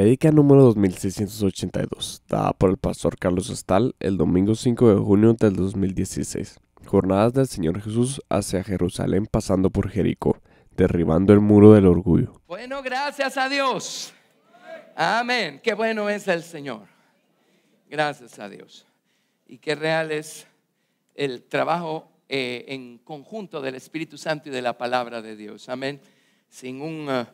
Predica número 2682, dada por el pastor Carlos Estal el domingo 5 de junio del 2016. Jornadas del Señor Jesús hacia Jerusalén pasando por Jericó, derribando el muro del orgullo. Bueno, gracias a Dios. Amén. Qué bueno es el Señor. Gracias a Dios. Y qué real es el trabajo eh, en conjunto del Espíritu Santo y de la palabra de Dios. Amén. Sin un... Eh,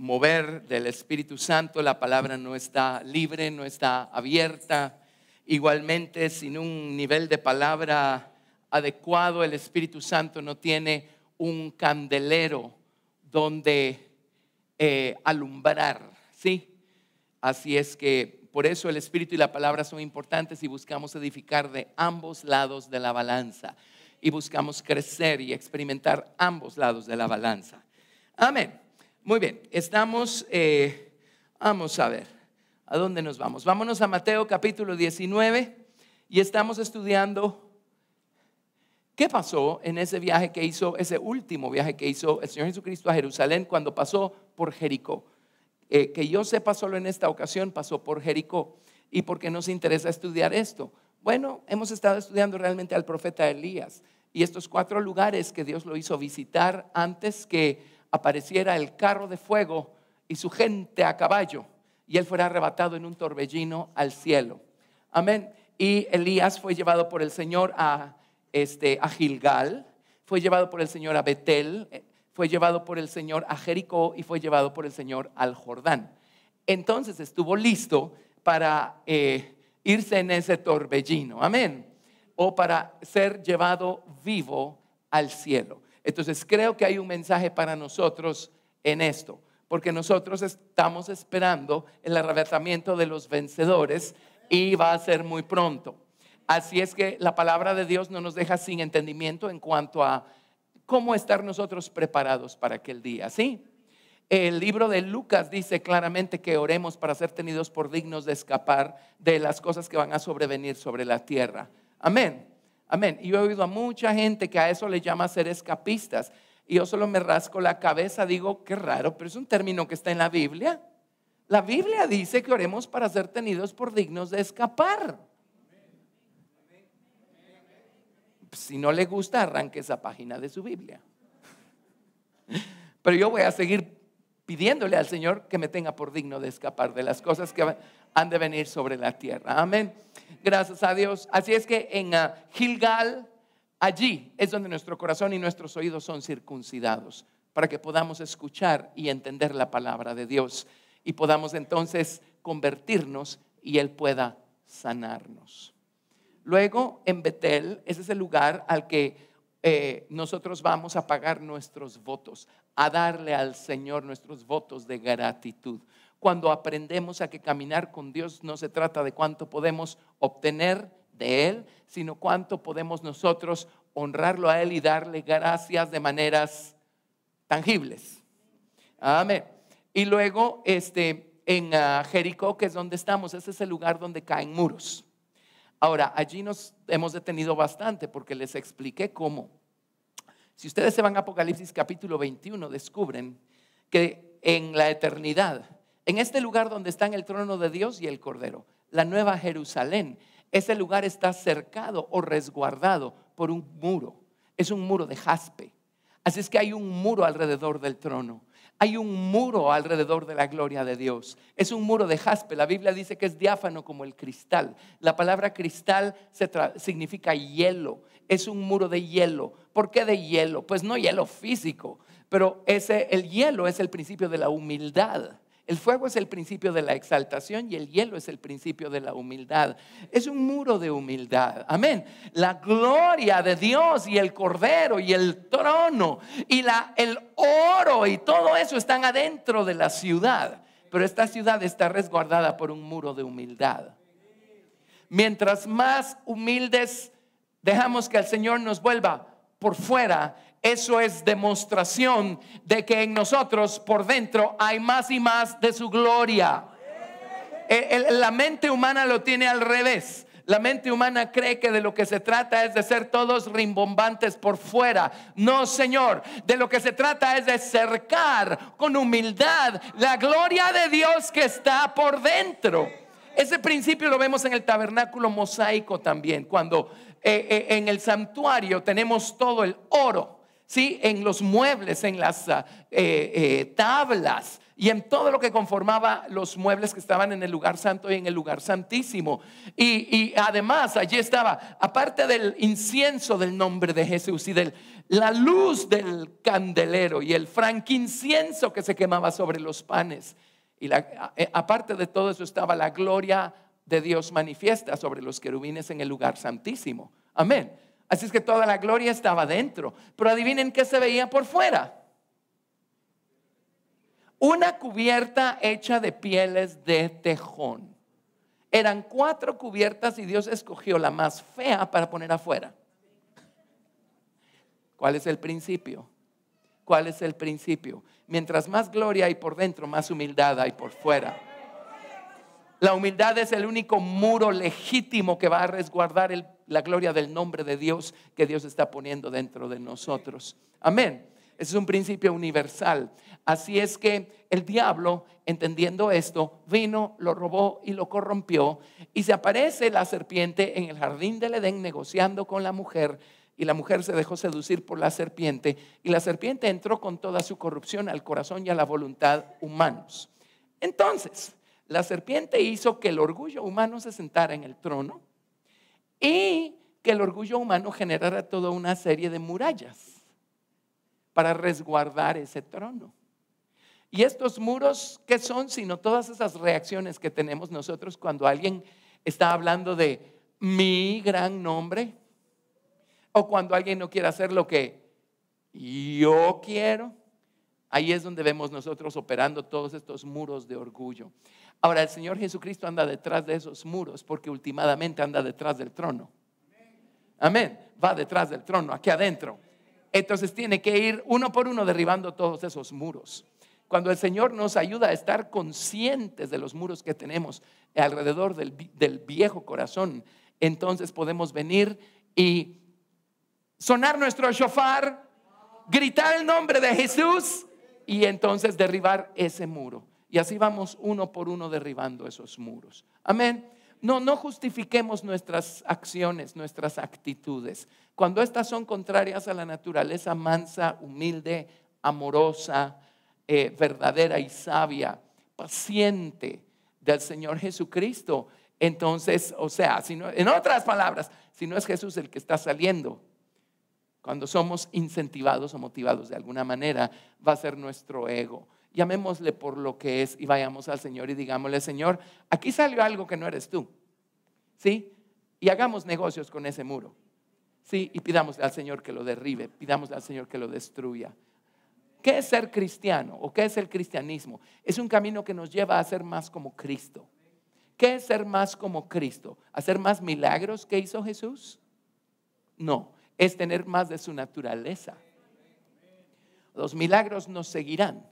mover del Espíritu Santo, la palabra no está libre, no está abierta. Igualmente, sin un nivel de palabra adecuado, el Espíritu Santo no tiene un candelero donde eh, alumbrar, ¿sí? Así es que por eso el Espíritu y la palabra son importantes y buscamos edificar de ambos lados de la balanza y buscamos crecer y experimentar ambos lados de la balanza. Amén. Muy bien, estamos, eh, vamos a ver, ¿a dónde nos vamos? Vámonos a Mateo capítulo 19 y estamos estudiando qué pasó en ese viaje que hizo, ese último viaje que hizo el Señor Jesucristo a Jerusalén cuando pasó por Jericó. Eh, que yo sepa solo en esta ocasión pasó por Jericó. ¿Y por qué nos interesa estudiar esto? Bueno, hemos estado estudiando realmente al profeta Elías y estos cuatro lugares que Dios lo hizo visitar antes que apareciera el carro de fuego y su gente a caballo, y él fuera arrebatado en un torbellino al cielo. Amén. Y Elías fue llevado por el Señor a, este, a Gilgal, fue llevado por el Señor a Betel, eh, fue llevado por el Señor a Jericó y fue llevado por el Señor al Jordán. Entonces estuvo listo para eh, irse en ese torbellino, amén, o para ser llevado vivo al cielo. Entonces creo que hay un mensaje para nosotros en esto, porque nosotros estamos esperando el arrebatamiento de los vencedores y va a ser muy pronto. Así es que la palabra de Dios no nos deja sin entendimiento en cuanto a cómo estar nosotros preparados para aquel día, ¿sí? El libro de Lucas dice claramente que oremos para ser tenidos por dignos de escapar de las cosas que van a sobrevenir sobre la tierra. Amén. Amén. Y yo he oído a mucha gente que a eso le llama ser escapistas. Y yo solo me rasco la cabeza, digo, qué raro, pero es un término que está en la Biblia. La Biblia dice que oremos para ser tenidos por dignos de escapar. Si no le gusta, arranque esa página de su Biblia. Pero yo voy a seguir pidiéndole al Señor que me tenga por digno de escapar de las cosas que han de venir sobre la tierra. Amén. Gracias a Dios. Así es que en ah, Gilgal, allí es donde nuestro corazón y nuestros oídos son circuncidados, para que podamos escuchar y entender la palabra de Dios y podamos entonces convertirnos y Él pueda sanarnos. Luego en Betel, ese es el lugar al que eh, nosotros vamos a pagar nuestros votos, a darle al Señor nuestros votos de gratitud cuando aprendemos a que caminar con Dios no se trata de cuánto podemos obtener de Él, sino cuánto podemos nosotros honrarlo a Él y darle gracias de maneras tangibles. Amén. Y luego, este, en ah, Jericó, que es donde estamos, ese es el lugar donde caen muros. Ahora, allí nos hemos detenido bastante porque les expliqué cómo. Si ustedes se van a Apocalipsis capítulo 21, descubren que en la eternidad en este lugar donde están el trono de Dios y el Cordero, la nueva Jerusalén, ese lugar está cercado o resguardado por un muro. Es un muro de jaspe. Así es que hay un muro alrededor del trono. Hay un muro alrededor de la gloria de Dios. Es un muro de jaspe. La Biblia dice que es diáfano como el cristal. La palabra cristal se significa hielo. Es un muro de hielo. ¿Por qué de hielo? Pues no hielo físico, pero ese, el hielo es el principio de la humildad. El fuego es el principio de la exaltación y el hielo es el principio de la humildad. Es un muro de humildad. Amén. La gloria de Dios y el cordero y el trono y la, el oro y todo eso están adentro de la ciudad. Pero esta ciudad está resguardada por un muro de humildad. Mientras más humildes dejamos que el Señor nos vuelva por fuera, eso es demostración de que en nosotros por dentro hay más y más de su gloria. la mente humana lo tiene al revés. La mente humana cree que de lo que se trata es de ser todos rimbombantes por fuera. No, Señor, de lo que se trata es de cercar con humildad la gloria de Dios que está por dentro. Ese principio lo vemos en el tabernáculo mosaico también, cuando eh, eh, en el santuario tenemos todo el oro ¿sí? en los muebles, en las ah, eh, eh, tablas y en todo lo que conformaba los muebles que estaban en el lugar santo y en el lugar santísimo. Y, además allí estaba, aparte del incienso del nombre de Jesús y de la luz del candelero y el franquincienso que se quemaba sobre los panes. Y eh, aparte de todo eso estaba la gloria de Dios manifiesta sobre los querubines en el lugar santísimo. Amén. Así es que toda la gloria estaba dentro. Pero adivinen qué se veía por fuera. Una cubierta hecha de pieles de tejón. Eran cuatro cubiertas y Dios escogió la más fea para poner afuera. ¿Cuál es el principio? ¿Cuál es el principio? Mientras más gloria hay por dentro, más humildad hay por fuera. La humildad es el único muro legítimo que va a resguardar el la gloria del nombre de Dios que Dios está poniendo dentro de nosotros. Amén. Ese es un principio universal. Así es que el diablo, entendiendo esto, vino, lo robó y lo corrompió. Y se aparece la serpiente en el jardín del Edén negociando con la mujer. Y la mujer se dejó seducir por la serpiente. Y la serpiente entró con toda su corrupción al corazón y a la voluntad humanos. Entonces, la serpiente hizo que el orgullo humano se sentara en el trono y que el orgullo humano generara toda una serie de murallas para resguardar ese trono. Y estos muros, ¿qué son? Sino todas esas reacciones que tenemos nosotros cuando alguien está hablando de mi gran nombre, o cuando alguien no quiere hacer lo que yo quiero, Ahí es donde vemos nosotros operando todos estos muros de orgullo. Ahora, el Señor Jesucristo anda detrás de esos muros porque últimamente anda detrás del trono. Amén. Va detrás del trono, aquí adentro. Entonces tiene que ir uno por uno derribando todos esos muros. Cuando el Señor nos ayuda a estar conscientes de los muros que tenemos alrededor del, viejo corazón, entonces podemos venir y sonar nuestro shofar, gritar el nombre de Jesús y entonces derribar ese muro. Y así vamos uno por uno derribando esos muros. Amén. No, no justifiquemos nuestras acciones, nuestras actitudes. Cuando estas son contrarias a la naturaleza mansa, humilde, amorosa, eh, verdadera y sabia, paciente del Señor Jesucristo, entonces, o sea, en otras palabras, si no es Jesús el que está saliendo, cuando somos incentivados o motivados de alguna manera, va a ser nuestro ego. Llamémosle por lo que es y vayamos al Señor y digámosle, Señor, aquí salió algo que no eres tú. ¿Sí? Y hagamos negocios con ese muro. ¿Sí? Y pidámosle al Señor que lo derribe, pidámosle al Señor que lo destruya. ¿Qué es ser cristiano o qué es el cristianismo? Es un camino que nos lleva a ser más como Cristo. ¿Qué es ser más como Cristo? ¿Hacer más milagros que hizo Jesús? No es tener más de su naturaleza. Los milagros nos seguirán.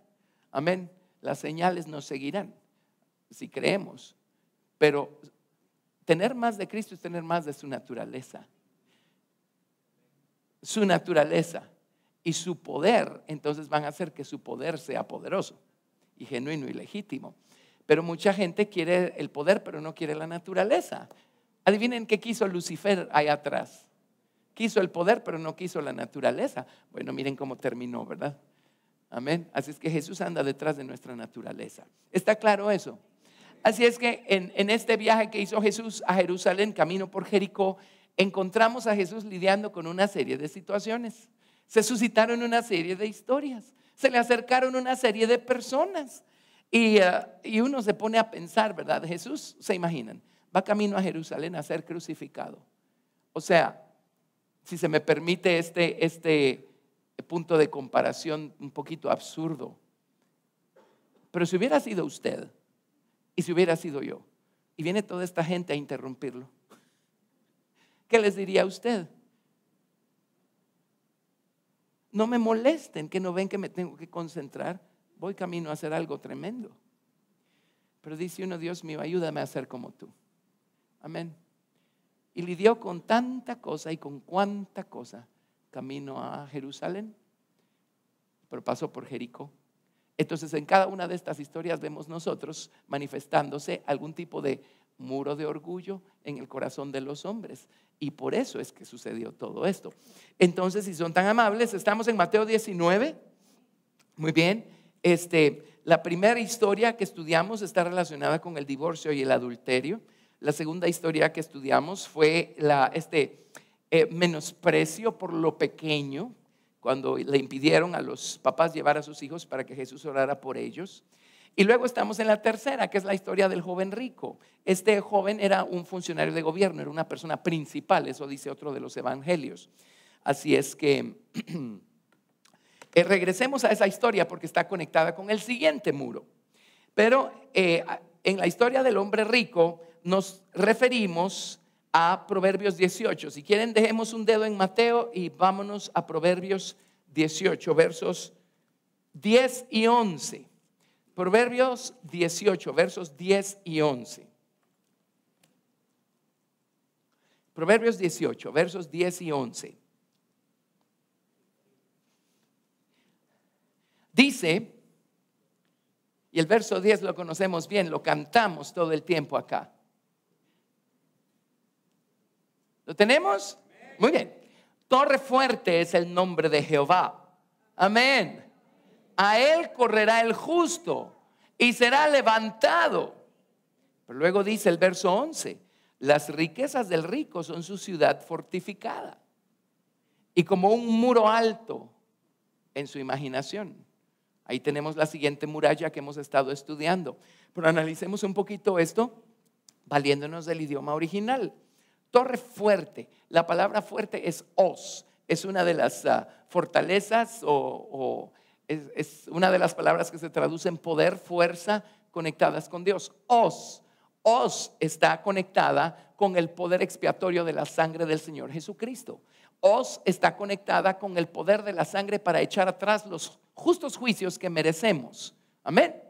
Amén. Las señales nos seguirán, si creemos. Pero tener más de Cristo es tener más de su naturaleza. Su naturaleza y su poder, entonces van a hacer que su poder sea poderoso y genuino y legítimo. Pero mucha gente quiere el poder, pero no quiere la naturaleza. Adivinen qué quiso Lucifer ahí atrás. Quiso el poder, pero no quiso la naturaleza. Bueno, miren cómo terminó, ¿verdad? Amén. Así es que Jesús anda detrás de nuestra naturaleza. ¿Está claro eso? Así es que en, este viaje que hizo Jesús a Jerusalén, camino por Jericó, encontramos a Jesús lidiando con una serie de situaciones. Se suscitaron una serie de historias, se le acercaron una serie de personas. Y, eh, y uno se pone a pensar, ¿verdad? Jesús, se imaginan, va camino a Jerusalén a ser crucificado. O sea, si se me permite este, este punto de comparación un poquito absurdo. Pero si hubiera sido usted y si hubiera sido yo, y viene toda esta gente a interrumpirlo, ¿qué les diría a usted? No me molesten, que no ven que me tengo que concentrar, voy camino a hacer algo tremendo. Pero dice uno, Dios mío, ayúdame a ser como tú. Amén y lidió con tanta cosa y con cuánta cosa camino a Jerusalén, pero pasó por Jericó. Entonces en cada una de estas historias vemos nosotros manifestándose algún tipo de muro de orgullo en el corazón de los hombres. Y por eso es que sucedió todo esto. Entonces, si son tan amables, estamos en Mateo 19. Muy bien. Este, la primera historia que estudiamos está relacionada con el divorcio y el adulterio. La segunda historia que estudiamos fue la, este eh, menosprecio por lo pequeño, cuando le impidieron a los papás llevar a sus hijos para que Jesús orara por ellos. Y luego estamos en la tercera, que es la historia del joven rico. Este joven era un funcionario de gobierno, era una persona principal, eso dice otro de los evangelios. Así es que eh, regresemos a esa historia porque está conectada con el siguiente muro. Pero eh, en la historia del hombre rico, nos referimos a Proverbios 18. Si quieren, dejemos un dedo en Mateo y vámonos a Proverbios 18, versos 10 y 11. Proverbios 18, versos 10 y 11. Proverbios 18, versos 10 y 11. Dice, y el verso 10 lo conocemos bien, lo cantamos todo el tiempo acá. ¿Lo tenemos? Muy bien. Torre fuerte es el nombre de Jehová. Amén. A él correrá el justo y será levantado. Pero luego dice el verso 11, las riquezas del rico son su ciudad fortificada y como un muro alto en su imaginación. Ahí tenemos la siguiente muralla que hemos estado estudiando. Pero analicemos un poquito esto valiéndonos del idioma original. Torre fuerte. La palabra fuerte es os. Es una de las ah, fortalezas o, es, es, una de las palabras que se traducen poder, fuerza, conectadas con Dios. Os. Os está conectada con el poder expiatorio de la sangre del Señor Jesucristo. Os está conectada con el poder de la sangre para echar atrás los justos juicios que merecemos. Amén.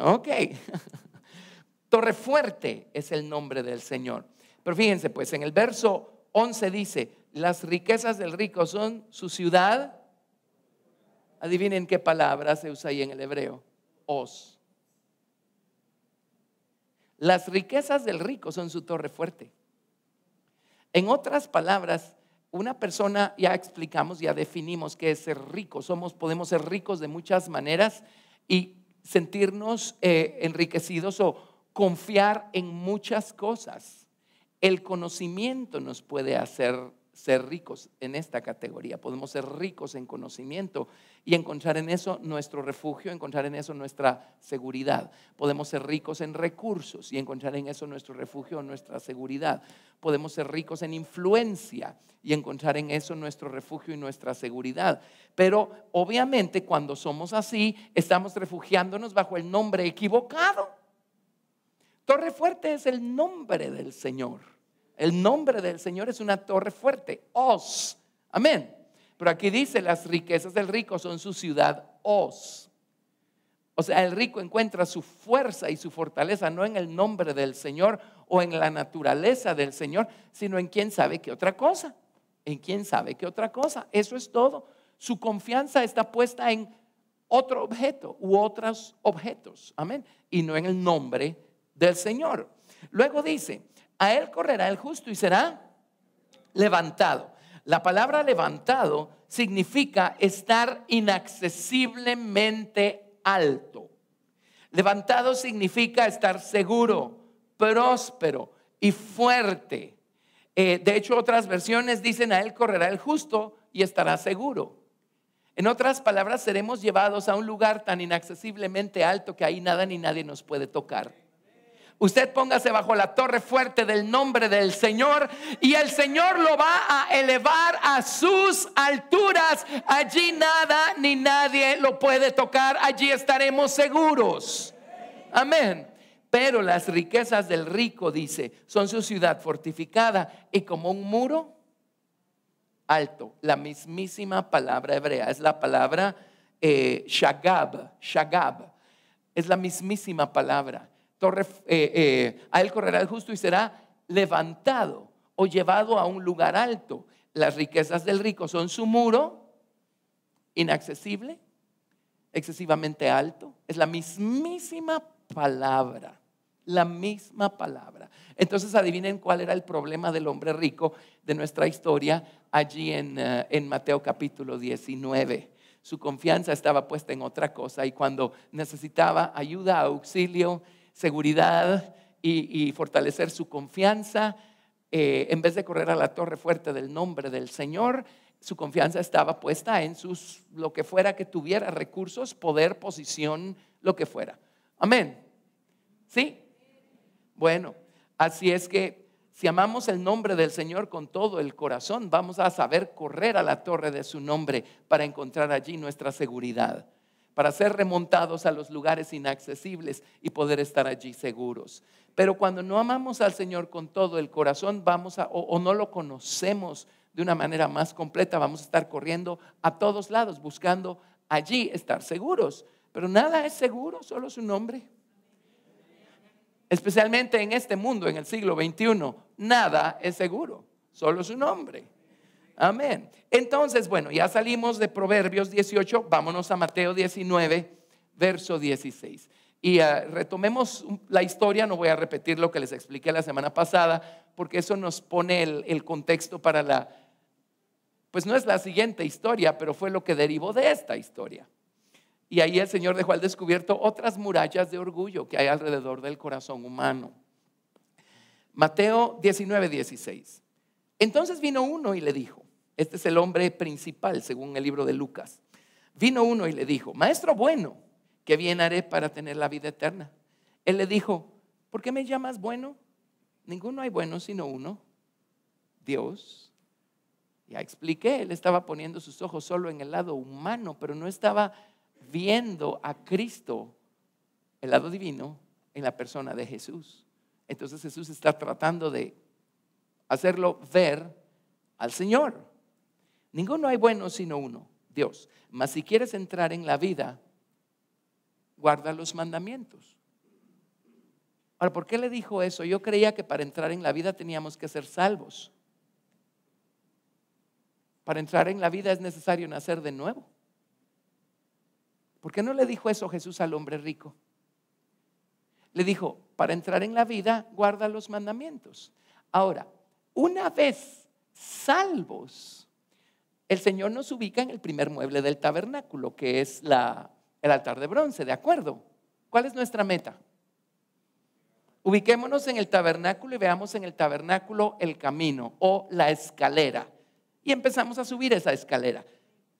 Ok. Torre fuerte es el nombre del Señor. Pero fíjense, pues en el verso 11 dice, las riquezas del rico son su ciudad. Adivinen qué palabra se usa ahí en el hebreo. Os. Las riquezas del rico son su torre fuerte. En otras palabras, una persona, ya explicamos, ya definimos qué es ser rico. Somos, podemos ser ricos de muchas maneras y sentirnos eh, enriquecidos o confiar en muchas cosas. El conocimiento nos puede hacer ser ricos en esta categoría. Podemos ser ricos en conocimiento y encontrar en eso nuestro refugio, encontrar en eso nuestra seguridad. Podemos ser ricos en recursos y encontrar en eso nuestro refugio, nuestra seguridad. Podemos ser ricos en influencia y encontrar en eso nuestro refugio y nuestra seguridad. Pero obviamente cuando somos así, estamos refugiándonos bajo el nombre equivocado. Torre Fuerte es el nombre del Señor. El nombre del Señor es una torre fuerte, Os. Amén. Pero aquí dice, las riquezas del rico son su ciudad, Os. O sea, el rico encuentra su fuerza y su fortaleza no en el nombre del Señor o en la naturaleza del Señor, sino en quién sabe qué otra cosa. En quién sabe qué otra cosa. Eso es todo. Su confianza está puesta en otro objeto u otros objetos. Amén. Y no en el nombre del Señor. Luego dice, a él correrá el justo y será levantado. La palabra levantado significa estar inaccesiblemente alto. Levantado significa estar seguro, próspero y fuerte. Eh, de hecho, otras versiones dicen, a él correrá el justo y estará seguro. En otras palabras, seremos llevados a un lugar tan inaccesiblemente alto que ahí nada ni nadie nos puede tocar. Usted póngase bajo la torre fuerte del nombre del Señor y el Señor lo va a elevar a sus alturas. Allí nada ni nadie lo puede tocar. Allí estaremos seguros. Amén. Pero las riquezas del rico, dice, son su ciudad fortificada y como un muro alto. La mismísima palabra hebrea es la palabra eh, shagab, shagab. Es la mismísima palabra. Eh, eh, a él correrá el justo y será levantado o llevado a un lugar alto. Las riquezas del rico son su muro inaccesible, excesivamente alto. Es la mismísima palabra, la misma palabra. Entonces adivinen cuál era el problema del hombre rico de nuestra historia allí en, eh, en Mateo capítulo 19 su confianza estaba puesta en otra cosa y cuando necesitaba ayuda, auxilio, seguridad y, fortalecer su confianza. Eh, en vez de correr a la torre fuerte del nombre del Señor, su confianza estaba puesta en sus, lo que fuera que tuviera, recursos, poder, posición, lo que fuera. Amén. ¿Sí? Bueno, así es que si amamos el nombre del Señor con todo el corazón, vamos a saber correr a la torre de su nombre para encontrar allí nuestra seguridad para ser remontados a los lugares inaccesibles y poder estar allí seguros. Pero cuando no amamos al Señor con todo el corazón, vamos o, o no lo conocemos de una manera más completa, vamos a estar corriendo a todos lados, buscando allí estar seguros. Pero nada es seguro, solo su nombre. Especialmente en este mundo, en el siglo XXI, nada es seguro, solo su nombre. Amén. Entonces, bueno, ya salimos de Proverbios 18, vámonos a Mateo 19, verso 16. Y ah, retomemos la historia, no voy a repetir lo que les expliqué la semana pasada, porque eso nos pone el, el contexto para la, pues no es la siguiente historia, pero fue lo que derivó de esta historia. Y ahí el Señor dejó al descubierto otras murallas de orgullo que hay alrededor del corazón humano. Mateo 19, 16. Entonces vino uno y le dijo, este es el hombre principal, según el libro de Lucas. Vino uno y le dijo, Maestro bueno, ¿qué bien haré para tener la vida eterna? Él le dijo, ¿por qué me llamas bueno? Ninguno hay bueno sino uno, Dios. Ya expliqué, él estaba poniendo sus ojos solo en el lado humano, pero no estaba viendo a Cristo, el lado divino, en la persona de Jesús. Entonces Jesús está tratando de hacerlo ver al Señor. Ninguno hay bueno sino uno, Dios. Mas si quieres entrar en la vida, guarda los mandamientos. Ahora, ¿por qué le dijo eso? Yo creía que para entrar en la vida teníamos que ser salvos. Para entrar en la vida es necesario nacer de nuevo. ¿Por qué no le dijo eso Jesús al hombre rico? Le dijo, para entrar en la vida, guarda los mandamientos. Ahora, una vez salvos, el Señor nos ubica en el primer mueble del tabernáculo, que es el altar de bronce, ¿de acuerdo? ¿Cuál es nuestra meta? Ubiquémonos en el tabernáculo y veamos en el tabernáculo el camino o la escalera. Y empezamos a subir esa escalera.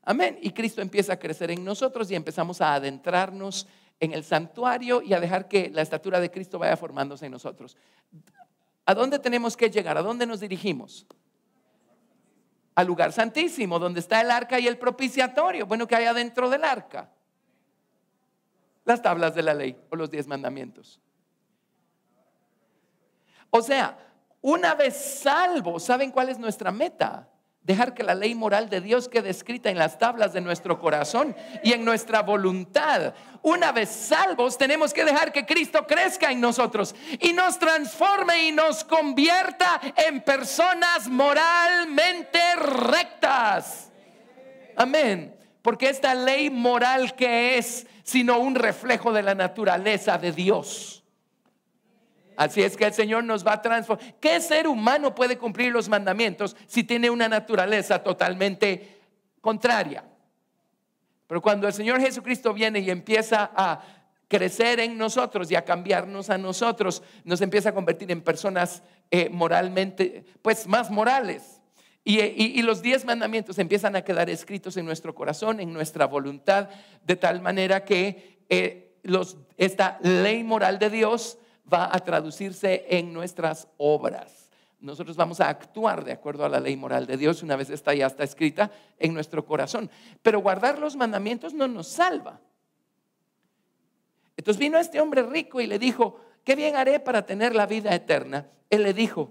Amén. Y Cristo empieza a crecer en nosotros y empezamos a adentrarnos en el santuario y a dejar que la estatura de Cristo vaya formándose en nosotros. ¿A dónde tenemos que llegar? ¿A dónde nos dirigimos? al lugar santísimo, donde está el arca y el propiciatorio. Bueno, que hay adentro del arca? Las tablas de la ley o los diez mandamientos. O sea, una vez salvo, ¿saben cuál es nuestra meta? Dejar que la ley moral de Dios quede escrita en las tablas de nuestro corazón y en nuestra voluntad. Una vez salvos, tenemos que dejar que Cristo crezca en nosotros y nos transforme y nos convierta en personas moralmente rectas. Amén. Porque esta ley moral que es sino un reflejo de la naturaleza de Dios. Así es que el Señor nos va a transformar. ¿Qué ser humano puede cumplir los mandamientos si tiene una naturaleza totalmente contraria? Pero cuando el Señor Jesucristo viene y empieza a crecer en nosotros y a cambiarnos a nosotros, nos empieza a convertir en personas eh, moralmente, pues más morales. Y, los diez mandamientos empiezan a quedar escritos en nuestro corazón, en nuestra voluntad, de tal manera que eh, esta ley moral de Dios va a traducirse en nuestras obras. Nosotros vamos a actuar de acuerdo a la ley moral de Dios una vez está ya está escrita en nuestro corazón. Pero guardar los mandamientos no nos salva. Entonces vino este hombre rico y le dijo, ¿qué bien haré para tener la vida eterna? Él le dijo,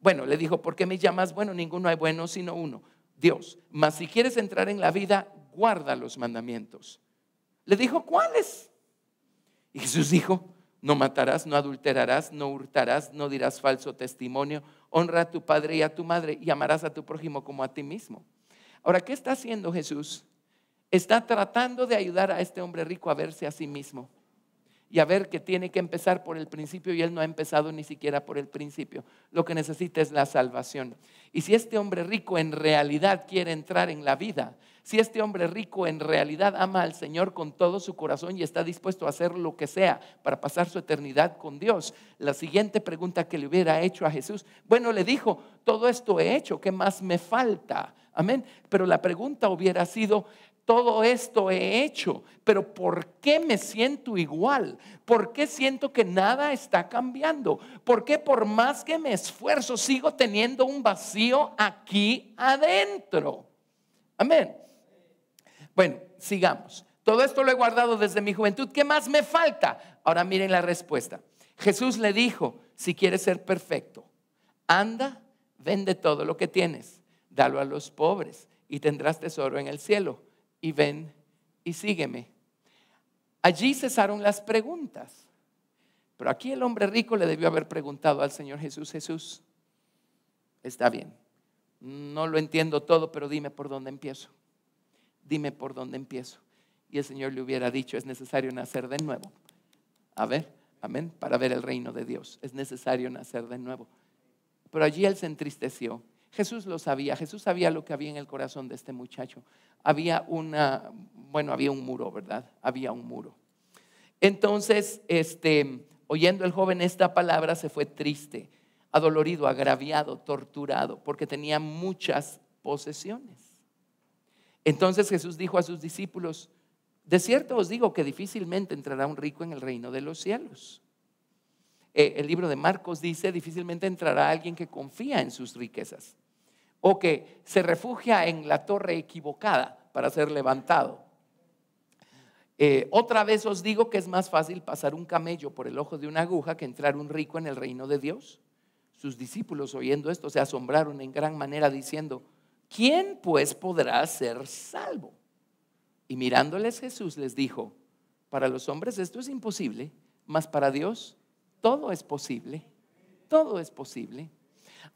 bueno, le dijo, ¿por qué me llamas bueno? Ninguno hay bueno sino uno, Dios. Mas si quieres entrar en la vida, guarda los mandamientos. Le dijo, ¿cuáles? Y Jesús dijo, no matarás, no adulterarás, no hurtarás, no dirás falso testimonio. Honra a tu padre y a tu madre y amarás a tu prójimo como a ti mismo. Ahora, ¿qué está haciendo Jesús? Está tratando de ayudar a este hombre rico a verse a sí mismo y a ver que tiene que empezar por el principio y él no ha empezado ni siquiera por el principio. Lo que necesita es la salvación. Y si este hombre rico en realidad quiere entrar en la vida, si este hombre rico en realidad ama al Señor con todo su corazón y está dispuesto a hacer lo que sea para pasar su eternidad con Dios, la siguiente pregunta que le hubiera hecho a Jesús, bueno, le dijo, todo esto he hecho, ¿qué más me falta? Amén. Pero la pregunta hubiera sido, todo esto he hecho, pero ¿por qué me siento igual? ¿Por qué siento que nada está cambiando? ¿Por qué por más que me esfuerzo sigo teniendo un vacío aquí adentro? Amén. Bueno, sigamos. Todo esto lo he guardado desde mi juventud. ¿Qué más me falta? Ahora miren la respuesta. Jesús le dijo, si quieres ser perfecto, anda, vende todo lo que tienes, dalo a los pobres y tendrás tesoro en el cielo y ven y sígueme. Allí cesaron las preguntas. Pero aquí el hombre rico le debió haber preguntado al Señor Jesús, Jesús, está bien, no lo entiendo todo, pero dime por dónde empiezo. Dime por dónde empiezo. Y el Señor le hubiera dicho, es necesario nacer de nuevo. A ver, amén, para ver el reino de Dios. Es necesario nacer de nuevo. Pero allí él se entristeció Jesús lo sabía, Jesús sabía lo que había en el corazón de este muchacho. Había una, bueno, había un muro, ¿verdad? Había un muro. Entonces, este, oyendo el joven esta palabra, se fue triste, adolorido, agraviado, torturado, porque tenía muchas posesiones. Entonces Jesús dijo a sus discípulos, de cierto os digo que difícilmente entrará un rico en el reino de los cielos. Eh, el libro de Marcos dice, difícilmente entrará alguien que confía en sus riquezas o que se refugia en la torre equivocada para ser levantado. Eh, otra vez os digo que es más fácil pasar un camello por el ojo de una aguja que entrar un rico en el reino de Dios. Sus discípulos oyendo esto se asombraron en gran manera diciendo, ¿quién pues podrá ser salvo? Y mirándoles Jesús les dijo, para los hombres esto es imposible, mas para Dios todo es posible, todo es posible.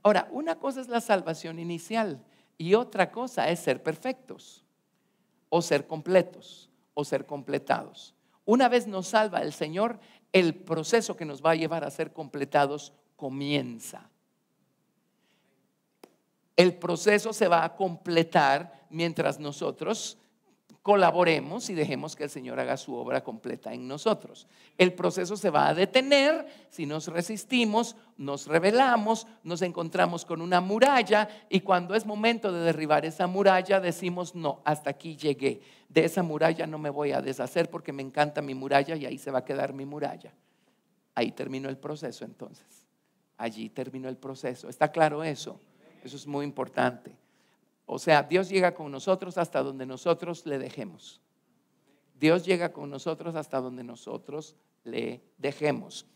Ahora, una cosa es la salvación inicial y otra cosa es ser perfectos o ser completos o ser completados. Una vez nos salva el Señor, el proceso que nos va a llevar a ser completados comienza. El proceso se va a completar mientras nosotros colaboremos y dejemos que el Señor haga su obra completa en nosotros. El proceso se va a detener si nos resistimos, nos rebelamos, nos encontramos con una muralla y cuando es momento de derribar esa muralla decimos, no, hasta aquí llegué, de esa muralla no me voy a deshacer porque me encanta mi muralla y ahí se va a quedar mi muralla. Ahí terminó el proceso entonces, allí terminó el proceso. ¿Está claro eso? Eso es muy importante. O sea, Dios llega con nosotros hasta donde nosotros le dejemos. Dios llega con nosotros hasta donde nosotros le dejemos.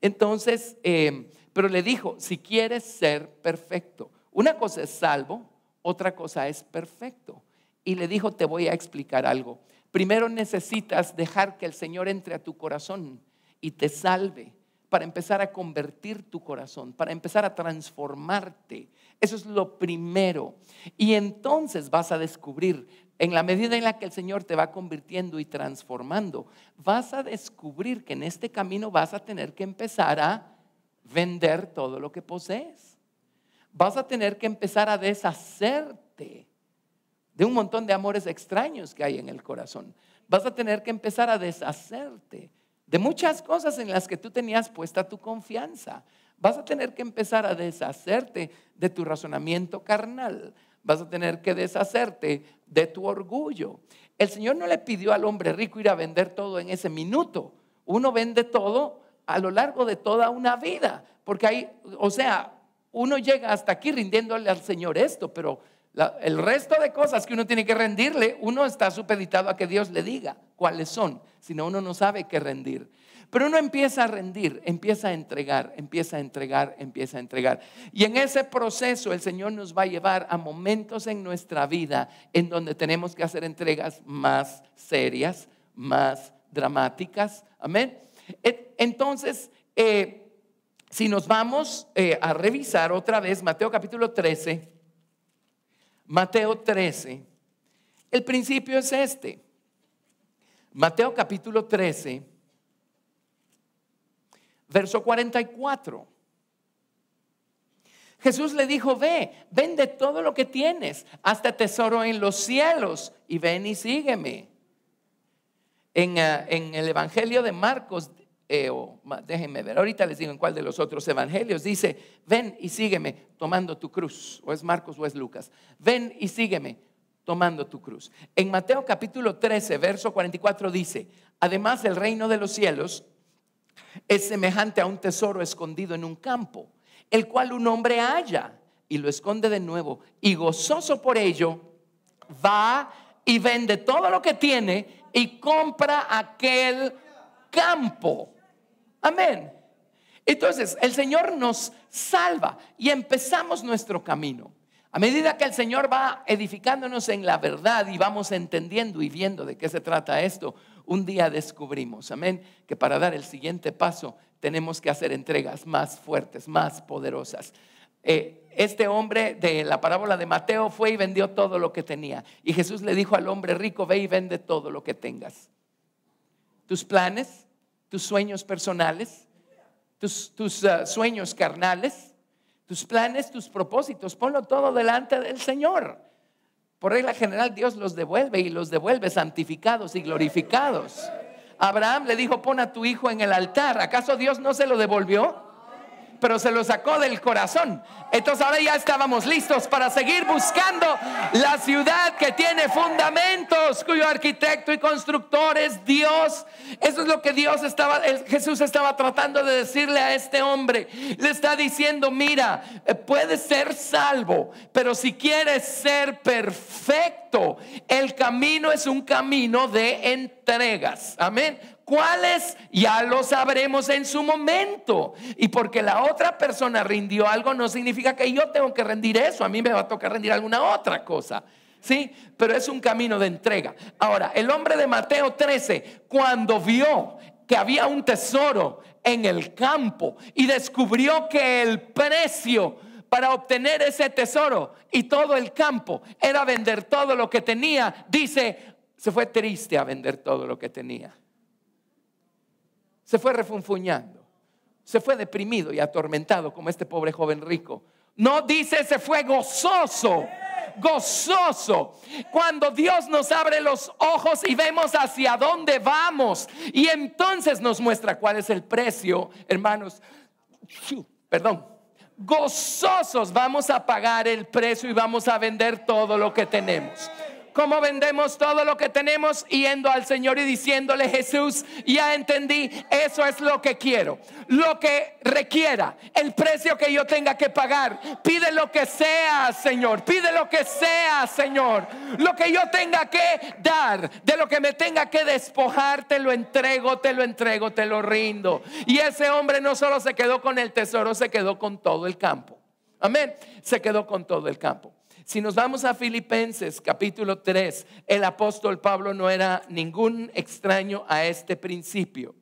Entonces, eh, pero le dijo, si quieres ser perfecto, una cosa es salvo, otra cosa es perfecto. Y le dijo, te voy a explicar algo. Primero necesitas dejar que el Señor entre a tu corazón y te salve para empezar a convertir tu corazón, para empezar a transformarte. Eso es lo primero. Y entonces vas a descubrir, en la medida en la que el Señor te va convirtiendo y transformando, vas a descubrir que en este camino vas a tener que empezar a vender todo lo que posees. Vas a tener que empezar a deshacerte de un montón de amores extraños que hay en el corazón. Vas a tener que empezar a deshacerte de muchas cosas en las que tú tenías puesta tu confianza. Vas a tener que empezar a deshacerte de tu razonamiento carnal. Vas a tener que deshacerte de tu orgullo. El Señor no le pidió al hombre rico ir a vender todo en ese minuto. Uno vende todo a lo largo de toda una vida. Porque ahí, o sea, uno llega hasta aquí rindiéndole al Señor esto, pero el resto de cosas que uno tiene que rendirle, uno está supeditado a que Dios le diga cuáles son, sino uno no sabe qué rendir. Pero uno empieza a rendir, empieza a entregar, empieza a entregar, empieza a entregar. Y en ese proceso el Señor nos va a llevar a momentos en nuestra vida en donde tenemos que hacer entregas más serias, más dramáticas. Amén. Entonces, eh, si nos vamos eh, a revisar otra vez Mateo capítulo 13 Mateo 13, el principio es este. Mateo capítulo 13, verso 44. Jesús le dijo, ve, vende todo lo que tienes hasta tesoro en los cielos y ven y sígueme. En, ah, en el Evangelio de Marcos eh, déjenme ver, ahorita les digo en cuál de los otros evangelios, dice, ven y sígueme tomando tu cruz, o es Marcos o es Lucas, ven y sígueme tomando tu cruz. En Mateo capítulo 13, verso 44 dice, además el reino de los cielos es semejante a un tesoro escondido en un campo, el cual un hombre halla y lo esconde de nuevo, y gozoso por ello, va y vende todo lo que tiene y compra aquel campo. Amén. Entonces, el Señor nos salva y empezamos nuestro camino. A medida que el Señor va edificándonos en la verdad y vamos entendiendo y viendo de qué se trata esto, un día descubrimos, amén, que para dar el siguiente paso tenemos que hacer entregas más fuertes, más poderosas. Eh, este hombre de la parábola de Mateo fue y vendió todo lo que tenía. Y Jesús le dijo al hombre rico, ve y vende todo lo que tengas. Tus planes, tus sueños personales, tus, ah, sueños carnales, tus planes, tus propósitos. Ponlo todo delante del Señor. Por regla general, Dios los devuelve y los devuelve santificados y glorificados. Abraham le dijo, pon a tu hijo en el altar. ¿Acaso Dios no se lo devolvió? pero se lo sacó del corazón. Entonces ahora ya estábamos listos para seguir buscando la ciudad que tiene fundamentos, cuyo arquitecto y constructor es Dios. Eso es lo que Dios estaba, Jesús estaba tratando de decirle a este hombre. Le está diciendo, mira, eh, puedes ser salvo, pero si quieres ser perfecto, el camino es un camino de entregas. Amén. ¿Cuáles? Ya lo sabremos en su momento. Y porque la otra persona rindió algo, no significa que yo tengo que rendir eso. A mí me va a tocar rendir alguna otra cosa. ¿Sí? Pero es un camino de entrega. Ahora, el hombre de Mateo 13, cuando vio que había un tesoro en el campo y descubrió que el precio para obtener ese tesoro y todo el campo era vender todo lo que tenía, dice, se fue triste a vender todo lo que tenía se fue refunfuñando, se fue deprimido y atormentado como este pobre joven rico. No dice, se fue gozoso gozoso. Cuando Dios nos abre los ojos y vemos hacia dónde vamos. Y entonces nos muestra cuál es el precio, hermanos. Perdón. Gozosos vamos a pagar el precio y vamos a vender todo lo que tenemos cómo vendemos todo lo que tenemos yendo al Señor y diciéndole, Jesús, ya entendí, eso es lo que quiero, lo que requiera, el precio que yo tenga que pagar. Pide lo que sea, Señor, pide lo que sea, Señor. Lo que yo tenga que dar, de lo que me tenga que despojar, te lo entrego, te lo entrego, te lo rindo. Y ese hombre no solo se quedó con el tesoro, se quedó con todo el campo. Amén. Se quedó con todo el campo. Si nos vamos a Filipenses capítulo 3, el apóstol Pablo no era ningún extraño a este principio.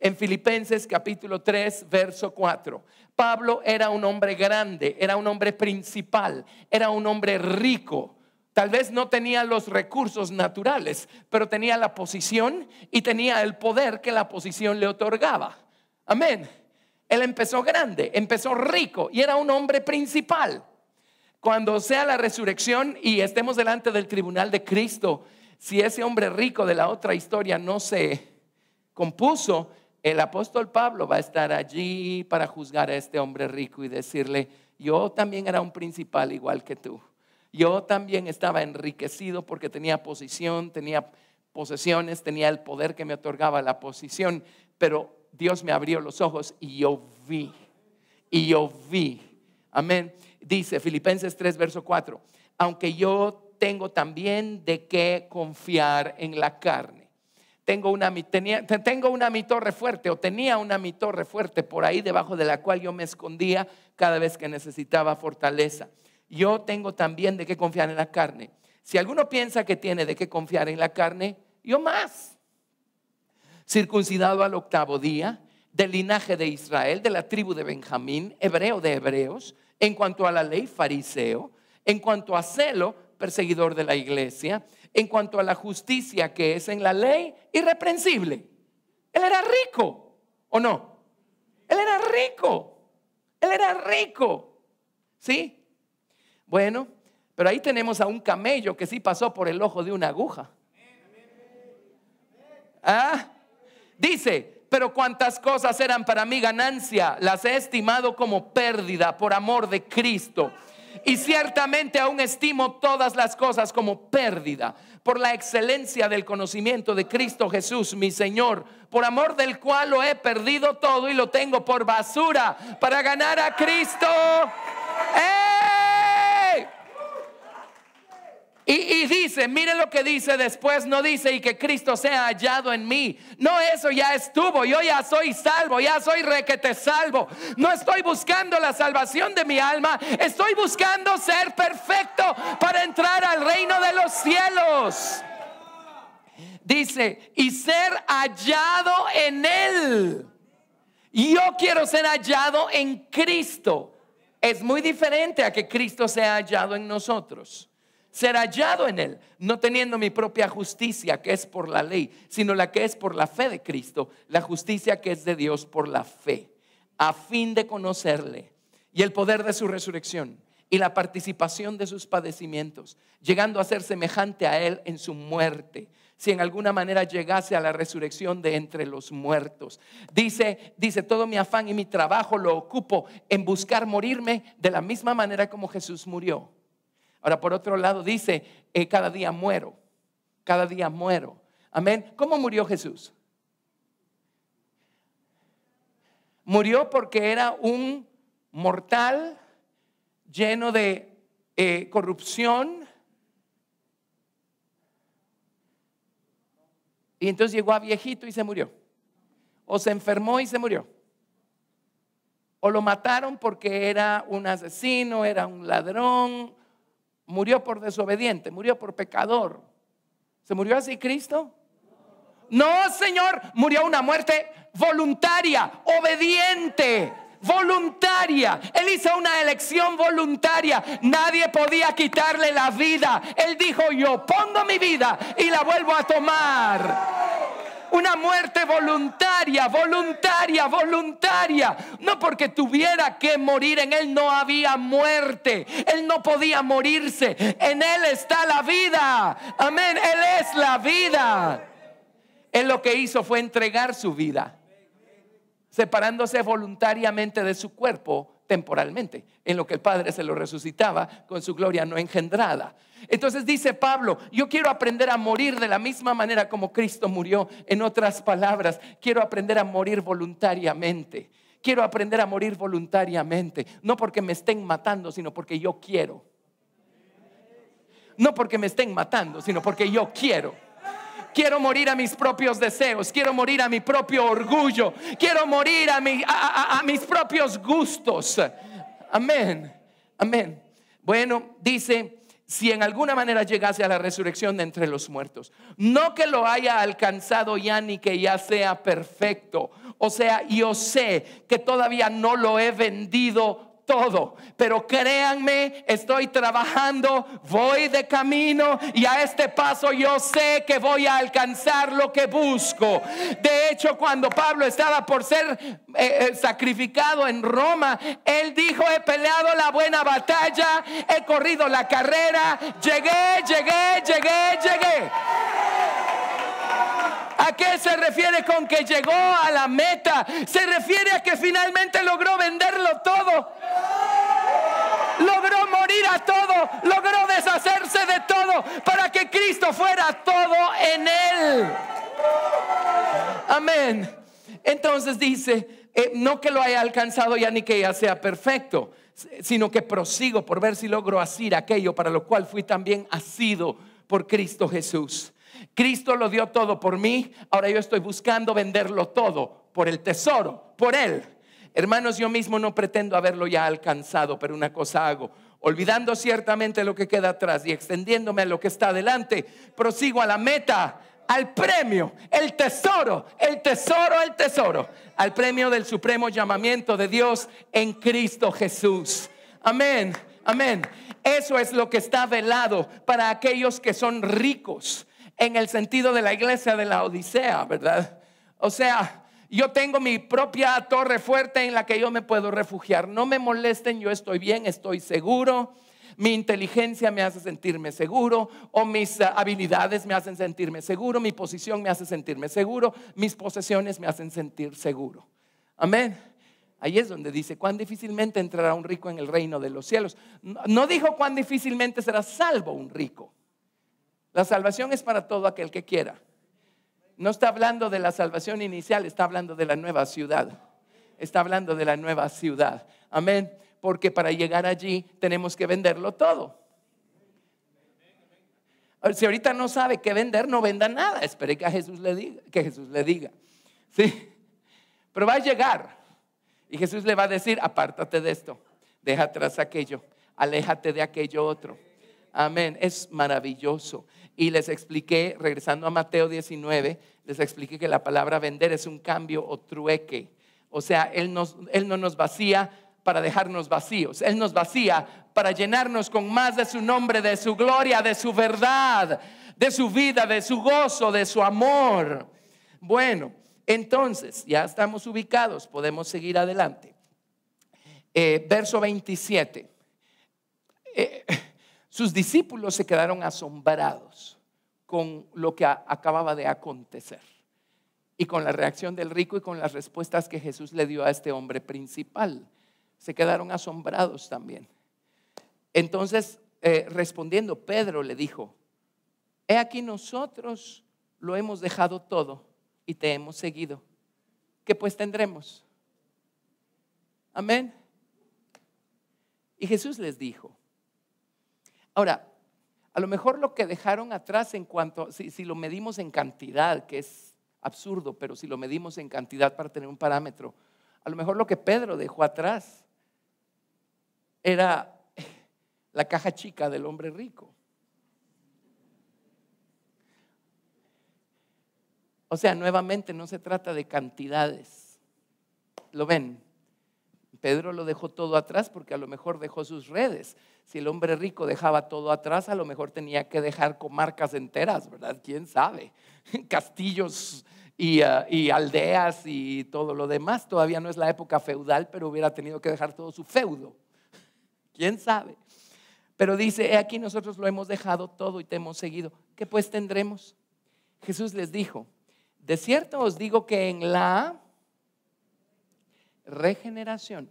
En Filipenses capítulo 3, verso 4. Pablo era un hombre grande, era un hombre principal, era un hombre rico. Tal vez no tenía los recursos naturales, pero tenía la posición y tenía el poder que la posición le otorgaba. Amén. Él empezó grande, empezó rico y era un hombre principal. Cuando sea la resurrección y estemos delante del tribunal de Cristo, si ese hombre rico de la otra historia no se compuso, el apóstol Pablo va a estar allí para juzgar a este hombre rico y decirle, yo también era un principal igual que tú. Yo también estaba enriquecido porque tenía posición, tenía posesiones, tenía el poder que me otorgaba la posición, pero Dios me abrió los ojos y yo vi, y yo vi. Amén. Dice Filipenses 3, verso 4, aunque yo tengo también de qué confiar en la carne. Tengo una, tengo una mi torre fuerte o tenía una mi torre fuerte por ahí debajo de la cual yo me escondía cada vez que necesitaba fortaleza. Yo tengo también de qué confiar en la carne. Si alguno piensa que tiene de qué confiar en la carne, yo más. Circuncidado al octavo día, del linaje de Israel, de la tribu de Benjamín, hebreo de hebreos, en cuanto a la ley fariseo, en cuanto a celo perseguidor de la iglesia, en cuanto a la justicia que es en la ley irreprensible. Él era rico, ¿o no? Él era rico, él era rico, ¿sí? Bueno, pero ahí tenemos a un camello que sí pasó por el ojo de una aguja. ¿Ah? Dice, pero cuantas cosas eran para mí ganancia, las he estimado como pérdida por amor de Cristo. Y ciertamente aún estimo todas las cosas como pérdida por la excelencia del conocimiento de Cristo Jesús, mi Señor, por amor del cual lo he perdido todo y lo tengo por basura para ganar a Cristo. ¡Eh! Y, dice, mire lo que dice después, no dice y que Cristo sea hallado en mí. No, eso ya estuvo, yo ya soy salvo, ya soy requete salvo. No estoy buscando la salvación de mi alma, estoy buscando ser perfecto para entrar al reino de los cielos. Dice, y ser hallado en él. Yo quiero ser hallado en Cristo. Es muy diferente a que Cristo sea hallado en nosotros ser hallado en Él, no teniendo mi propia justicia que es por la ley, sino la que es por la fe de Cristo, la justicia que es de Dios por la fe, a fin de conocerle y el poder de su resurrección y la participación de sus padecimientos, llegando a ser semejante a Él en su muerte, si en alguna manera llegase a la resurrección de entre los muertos. Dice, dice, todo mi afán y mi trabajo lo ocupo en buscar morirme de la misma manera como Jesús murió Ahora, por otro lado, dice, eh, cada día muero, cada día muero. Amén. ¿Cómo murió Jesús? Murió porque era un mortal lleno de eh, corrupción. Y entonces llegó a viejito y se murió. O se enfermó y se murió. O lo mataron porque era un asesino, era un ladrón, Murió por desobediente, murió por pecador. ¿Se murió así Cristo? No, Señor, murió una muerte voluntaria, obediente, voluntaria. Él hizo una elección voluntaria. Nadie podía quitarle la vida. Él dijo, yo pongo mi vida y la vuelvo a tomar. Una muerte voluntaria, voluntaria, voluntaria. No porque tuviera que morir, en Él no había muerte. Él no podía morirse. En Él está la vida. Amén, Él es la vida. Él lo que hizo fue entregar su vida, separándose voluntariamente de su cuerpo temporalmente, en lo que el Padre se lo resucitaba con su gloria no engendrada. Entonces dice Pablo, yo quiero aprender a morir de la misma manera como Cristo murió. En otras palabras, quiero aprender a morir voluntariamente. Quiero aprender a morir voluntariamente, no porque me estén matando, sino porque yo quiero. No porque me estén matando, sino porque yo quiero. Quiero morir a mis propios deseos, quiero morir a mi propio orgullo, quiero morir a, mis propios gustos. Amén, amén. Bueno, dice, si en alguna manera llegase a la resurrección de entre los muertos. No que lo haya alcanzado ya ni que ya sea perfecto. O sea, yo sé que todavía no lo he vendido todo. Pero créanme, estoy trabajando, voy de camino y a este paso yo sé que voy a alcanzar lo que busco. De hecho, cuando Pablo estaba por ser eh, eh, sacrificado en Roma, él dijo, he peleado la buena batalla, he corrido la carrera, llegué, llegué, llegué, llegué. ¿A qué se refiere con que llegó a la meta? Se refiere a que finalmente logró venderlo todo. Logró morir a todo, logró deshacerse de todo para que Cristo fuera todo en él. Amén. Entonces dice, eh, no que lo haya alcanzado ya ni que ya sea perfecto, sino que prosigo por ver si logro asir aquello para lo cual fui también asido por Cristo Jesús. Cristo lo dio todo por mí, ahora yo estoy buscando venderlo todo por el tesoro, por Él. Hermanos, yo mismo no pretendo haberlo ya alcanzado, pero una cosa hago. Olvidando ciertamente lo que queda atrás y extendiéndome a lo que está adelante, prosigo a la meta, al premio, el tesoro, el tesoro, el tesoro, al premio del supremo llamamiento de Dios en Cristo Jesús. Amén, amén. Eso es lo que está velado para aquellos que son ricos en el sentido de la iglesia de la Odisea, ¿verdad? O sea, yo tengo mi propia torre fuerte en la que yo me puedo refugiar. No me molesten, yo estoy bien, estoy seguro. Mi inteligencia me hace sentirme seguro o mis eh, habilidades me hacen sentirme seguro, mi posición me hace sentirme seguro, mis posesiones me hacen sentir seguro. Amén. Ahí es donde dice, cuán difícilmente entrará un rico en el reino de los cielos. No dijo cuán difícilmente será salvo un rico. La salvación es para todo aquel que quiera. No está hablando de la salvación inicial, está hablando de la nueva ciudad. Está hablando de la nueva ciudad. Amén. Porque para llegar allí tenemos que venderlo todo. Si ahorita no sabe qué vender, no venda nada. Espere que a Jesús le diga, que Jesús le diga. Sí. Pero va a llegar. Y Jesús le va a decir, apártate de esto, deja atrás aquello, aléjate de aquello otro. Amén. Es maravilloso y les expliqué, regresando a Mateo 19, les expliqué que la palabra vender es un cambio o trueque. O sea, Él, él no nos vacía para dejarnos vacíos. Él nos vacía para llenarnos con más de su nombre, de su gloria, de su verdad, de su vida, de su gozo, de su amor. Bueno, entonces ya estamos ubicados, podemos seguir adelante. Eh, verso 27. Eh, sus discípulos se quedaron asombrados con lo que acababa de acontecer y con la reacción del rico y con las respuestas que Jesús le dio a este hombre principal. Se quedaron asombrados también. Entonces, eh, respondiendo, Pedro le dijo, he aquí nosotros lo hemos dejado todo y te hemos seguido. ¿Qué pues tendremos? Amén. Y Jesús les dijo, Ahora, a lo mejor lo que dejaron atrás en cuanto, si, si lo medimos en cantidad, que es absurdo, pero si lo medimos en cantidad para tener un parámetro, a lo mejor lo que Pedro dejó atrás era la caja chica del hombre rico. O sea, nuevamente no se trata de cantidades. ¿Lo ven? Pedro lo dejó todo atrás porque a lo mejor dejó sus redes. Si el hombre rico dejaba todo atrás, a lo mejor tenía que dejar comarcas enteras, ¿verdad? ¿Quién sabe? Castillos ah, y, aldeas y todo lo demás. Todavía no es la época feudal, pero hubiera tenido que dejar todo su feudo. ¿Quién sabe? Pero dice, aquí nosotros lo hemos dejado todo y te hemos seguido. ¿Qué pues tendremos? Jesús les dijo, de cierto os digo que en la regeneración.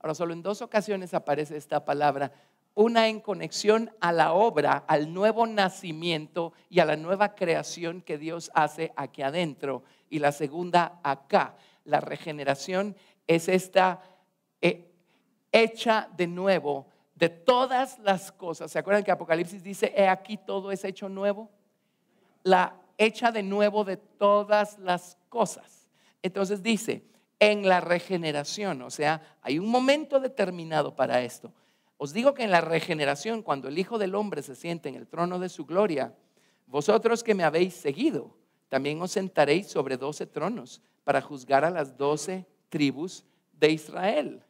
Ahora, solo en dos ocasiones aparece esta palabra, una en conexión a la obra, al nuevo nacimiento y a la nueva creación que Dios hace aquí adentro, y la segunda acá. La regeneración es esta eh, hecha de nuevo de todas las cosas. ¿Se acuerdan que Apocalipsis dice, he aquí todo es hecho nuevo? La hecha de nuevo de todas las cosas. Entonces dice, en la regeneración. O sea, hay un momento determinado para esto. Os digo que en la regeneración, cuando el Hijo del Hombre se siente en el trono de su gloria, vosotros que me habéis seguido, también os sentaréis sobre doce tronos para juzgar a las doce tribus de Israel.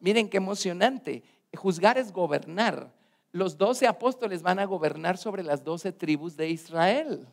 Miren qué emocionante. Juzgar es gobernar. Los doce apóstoles van a gobernar sobre las doce tribus de Israel.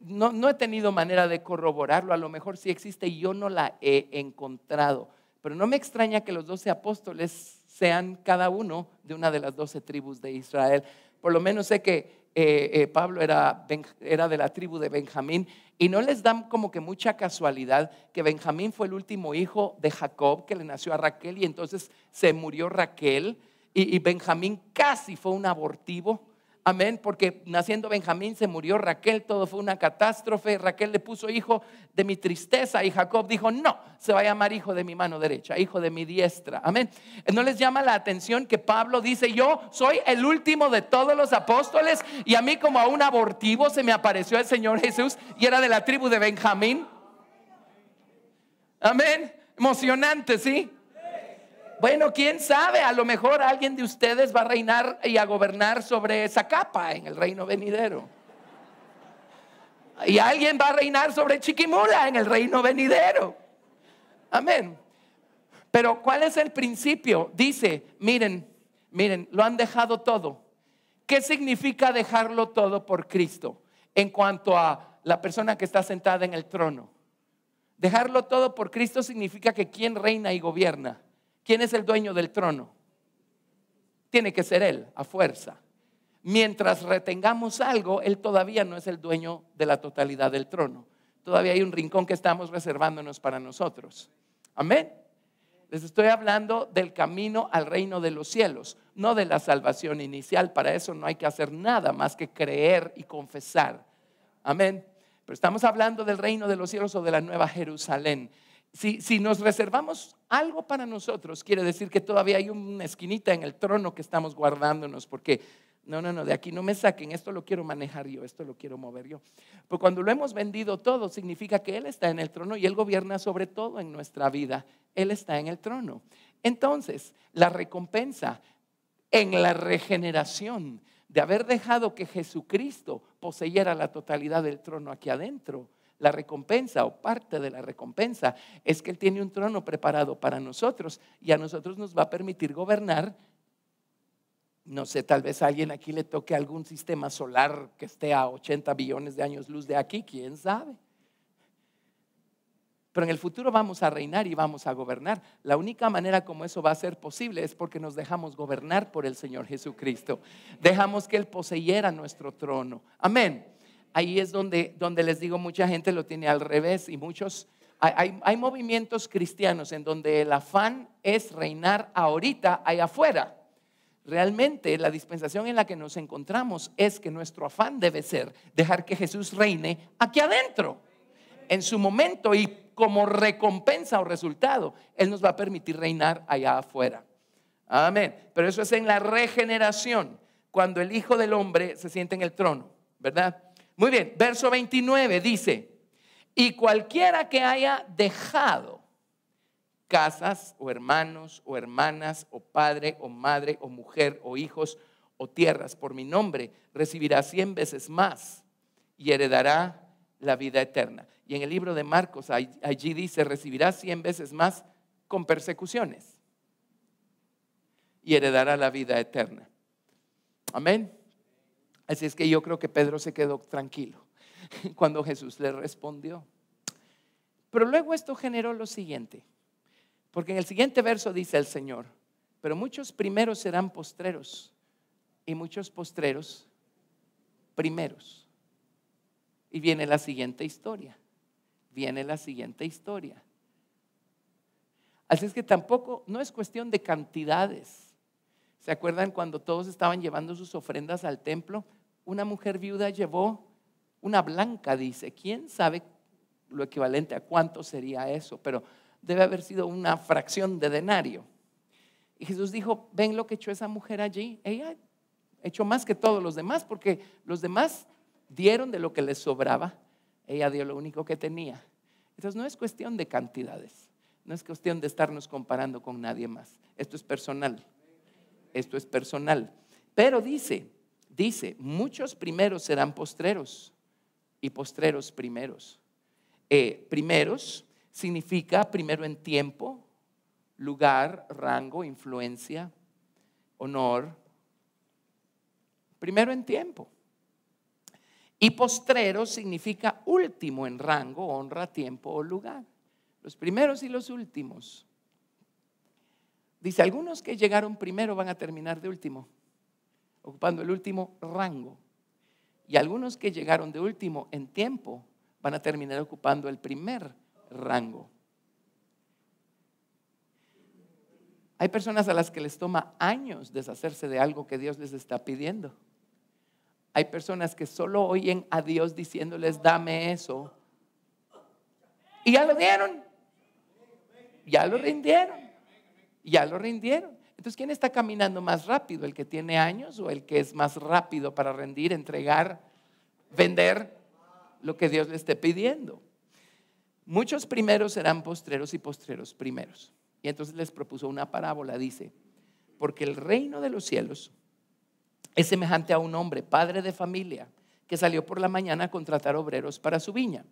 no, he tenido manera de corroborarlo, a lo mejor sí existe y yo no la he encontrado. Pero no me extraña que los doce apóstoles sean cada uno de una de las doce tribus de Israel. Por lo menos sé que eh, eh, Pablo era, de la tribu de Benjamín y no les dan como que mucha casualidad que Benjamín fue el último hijo de Jacob que le nació a Raquel y entonces se murió Raquel y Benjamín casi fue un abortivo amén, porque naciendo Benjamín se murió Raquel, todo fue una catástrofe, Raquel le puso hijo de mi tristeza y Jacob dijo, no, se va a llamar hijo de mi mano derecha, hijo de mi diestra, amén. ¿No les llama la atención que Pablo dice, yo soy el último de todos los apóstoles y a mí como a un abortivo se me apareció el Señor Jesús y era de la tribu de Benjamín? Amén. Emocionante, ¿sí? Bueno, quién sabe, a lo mejor alguien de ustedes va a reinar y a gobernar sobre esa capa en el reino venidero. Y alguien va a reinar sobre Chiquimula en el reino venidero. Amén. Pero ¿cuál es el principio? Dice, miren, miren, lo han dejado todo. ¿Qué significa dejarlo todo por Cristo en cuanto a la persona que está sentada en el trono? Dejarlo todo por Cristo significa que quien reina y gobierna ¿Quién es el dueño del trono? Tiene que ser Él, a fuerza. Mientras retengamos algo, Él todavía no es el dueño de la totalidad del trono. Todavía hay un rincón que estamos reservándonos para nosotros. Amén. Les estoy hablando del camino al reino de los cielos, no de la salvación inicial. Para eso no hay que hacer nada más que creer y confesar. Amén. Pero estamos hablando del reino de los cielos o de la nueva Jerusalén si, nos reservamos algo para nosotros, quiere decir que todavía hay una esquinita en el trono que estamos guardándonos, porque no, no, no, de aquí no me saquen, esto lo quiero manejar yo, esto lo quiero mover yo. Pero pues cuando lo hemos vendido todo, significa que Él está en el trono y Él gobierna sobre todo en nuestra vida. Él está en el trono. Entonces, la recompensa en la regeneración de haber dejado que Jesucristo poseyera la totalidad del trono aquí adentro la recompensa o parte de la recompensa es que Él tiene un trono preparado para nosotros y a nosotros nos va a permitir gobernar. No sé, tal vez a alguien aquí le toque algún sistema solar que esté a 80 billones de años luz de aquí, quién sabe. Pero en el futuro vamos a reinar y vamos a gobernar. La única manera como eso va a ser posible es porque nos dejamos gobernar por el Señor Jesucristo. Dejamos que Él poseyera nuestro trono. Amén ahí es donde, donde les digo, mucha gente lo tiene al revés y muchos, hay, hay movimientos cristianos en donde el afán es reinar ahorita allá afuera. Realmente la dispensación en la que nos encontramos es que nuestro afán debe ser dejar que Jesús reine aquí adentro, en su momento y como recompensa o resultado, Él nos va a permitir reinar allá afuera. Amén. Pero eso es en la regeneración, cuando el Hijo del Hombre se siente en el trono, ¿verdad? Muy bien, verso 29 dice, y cualquiera que haya dejado casas o hermanos o hermanas o padre o madre o mujer o hijos o tierras por mi nombre, recibirá cien veces más y heredará la vida eterna. Y en el libro de Marcos allí dice, recibirá cien veces más con persecuciones y heredará la vida eterna. Amén. Así es que yo creo que Pedro se quedó tranquilo cuando Jesús le respondió. Pero luego esto generó lo siguiente, porque en el siguiente verso dice el Señor, pero muchos primeros serán postreros y muchos postreros primeros. Y viene la siguiente historia, viene la siguiente historia. Así es que tampoco, no es cuestión de cantidades. ¿Se acuerdan cuando todos estaban llevando sus ofrendas al templo? una mujer viuda llevó una blanca, dice. ¿Quién sabe lo equivalente a cuánto sería eso? Pero debe haber sido una fracción de denario. Y Jesús dijo, ven lo que echó esa mujer allí. Ella echó más que todos los demás porque los demás dieron de lo que les sobraba. Ella dio lo único que tenía. Entonces no es cuestión de cantidades, no es cuestión de estarnos comparando con nadie más. Esto es personal. Esto es personal. Pero dice, dice, muchos primeros serán postreros y postreros primeros. Eh, primeros significa primero en tiempo, lugar, rango, influencia, honor. Primero en tiempo. Y postreros significa último en rango, honra, tiempo o lugar. Los primeros y los últimos. Dice, algunos que llegaron primero van a terminar de último ocupando el último rango. Y algunos que llegaron de último en tiempo van a terminar ocupando el primer rango. Hay personas a las que les toma años deshacerse de algo que Dios les está pidiendo. Hay personas que solo oyen a Dios diciéndoles, dame eso. Y ya lo dieron. Ya lo rindieron. Ya lo rindieron. Entonces, ¿quién está caminando más rápido? ¿El que tiene años o el que es más rápido para rendir, entregar, vender lo que Dios le esté pidiendo? Muchos primeros serán postreros y postreros primeros. Y entonces les propuso una parábola, dice, porque el reino de los cielos es semejante a un hombre, padre de familia, que salió por la mañana a contratar obreros para su viña.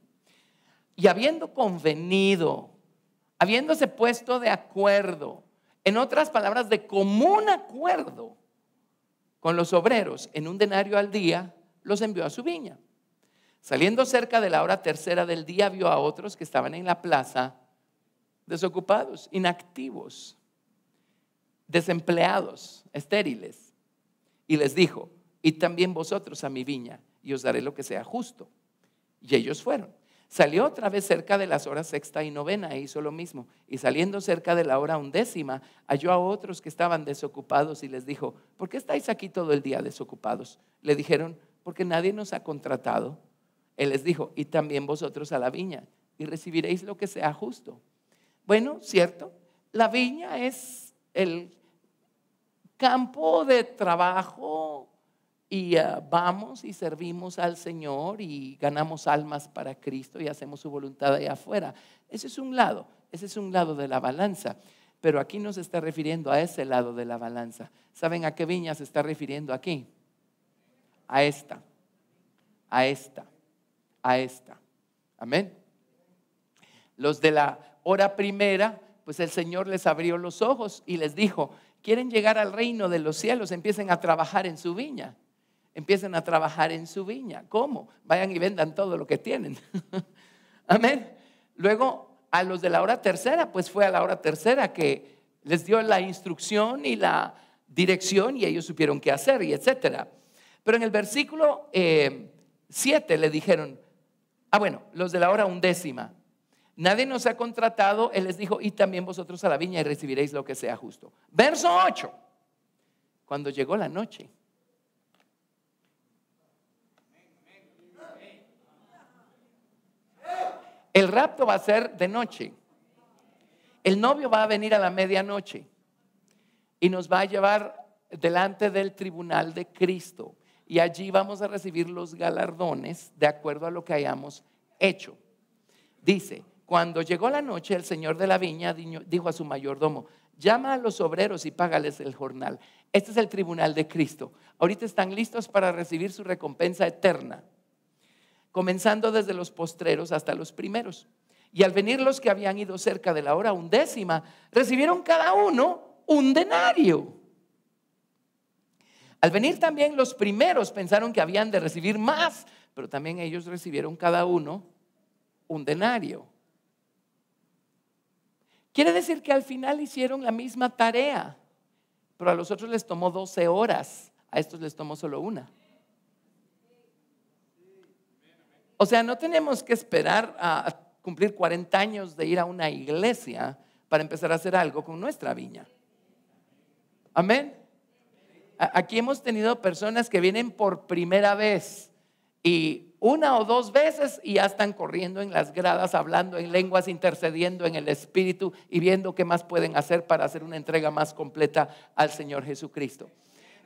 Y habiendo convenido, habiéndose puesto de acuerdo, en otras palabras, de común acuerdo con los obreros, en un denario al día, los envió a su viña. Saliendo cerca de la hora tercera del día, vio a otros que estaban en la plaza desocupados, inactivos, desempleados, estériles. Y les dijo, y también vosotros a mi viña, y os daré lo que sea justo. Y ellos fueron. Salió otra vez cerca de las horas sexta y novena e hizo lo mismo. Y saliendo cerca de la hora undécima, halló a otros que estaban desocupados y les dijo, ¿por qué estáis aquí todo el día desocupados? Le dijeron, porque nadie nos ha contratado. Él les dijo, y también vosotros a la viña, y recibiréis lo que sea justo. Bueno, cierto, la viña es el campo de trabajo y ah, vamos y servimos al Señor y ganamos almas para Cristo y hacemos su voluntad allá afuera. Ese es un lado, ese es un lado de la balanza. Pero aquí nos está refiriendo a ese lado de la balanza. ¿Saben a qué viña se está refiriendo aquí? A esta, a esta, a esta. Amén. Los de la hora primera, pues el Señor les abrió los ojos y les dijo, quieren llegar al reino de los cielos, empiecen a trabajar en su viña empiecen a trabajar en su viña. ¿Cómo? Vayan y vendan todo lo que tienen. Amén. Luego, a los de la hora tercera, pues fue a la hora tercera que les dio la instrucción y la dirección y ellos supieron qué hacer y etcétera. Pero en el versículo 7 eh, le dijeron, ah bueno, los de la hora undécima, nadie nos ha contratado, él les dijo, y también vosotros a la viña y recibiréis lo que sea justo. Verso 8, cuando llegó la noche, El rapto va a ser de noche. El novio va a venir a la medianoche y nos va a llevar delante del tribunal de Cristo. Y allí vamos a recibir los galardones de acuerdo a lo que hayamos hecho. Dice, cuando llegó la noche, el señor de la viña dijo a su mayordomo, llama a los obreros y págales el jornal. Este es el tribunal de Cristo. Ahorita están listos para recibir su recompensa eterna comenzando desde los postreros hasta los primeros. Y al venir los que habían ido cerca de la hora undécima, recibieron cada uno un denario. Al venir también los primeros pensaron que habían de recibir más, pero también ellos recibieron cada uno un denario. Quiere decir que al final hicieron la misma tarea, pero a los otros les tomó 12 horas, a estos les tomó solo una. O sea, no tenemos que esperar a cumplir 40 años de ir a una iglesia para empezar a hacer algo con nuestra viña. Amén. Aquí hemos tenido personas que vienen por primera vez y una o dos veces y ya están corriendo en las gradas, hablando en lenguas, intercediendo en el Espíritu y viendo qué más pueden hacer para hacer una entrega más completa al Señor Jesucristo.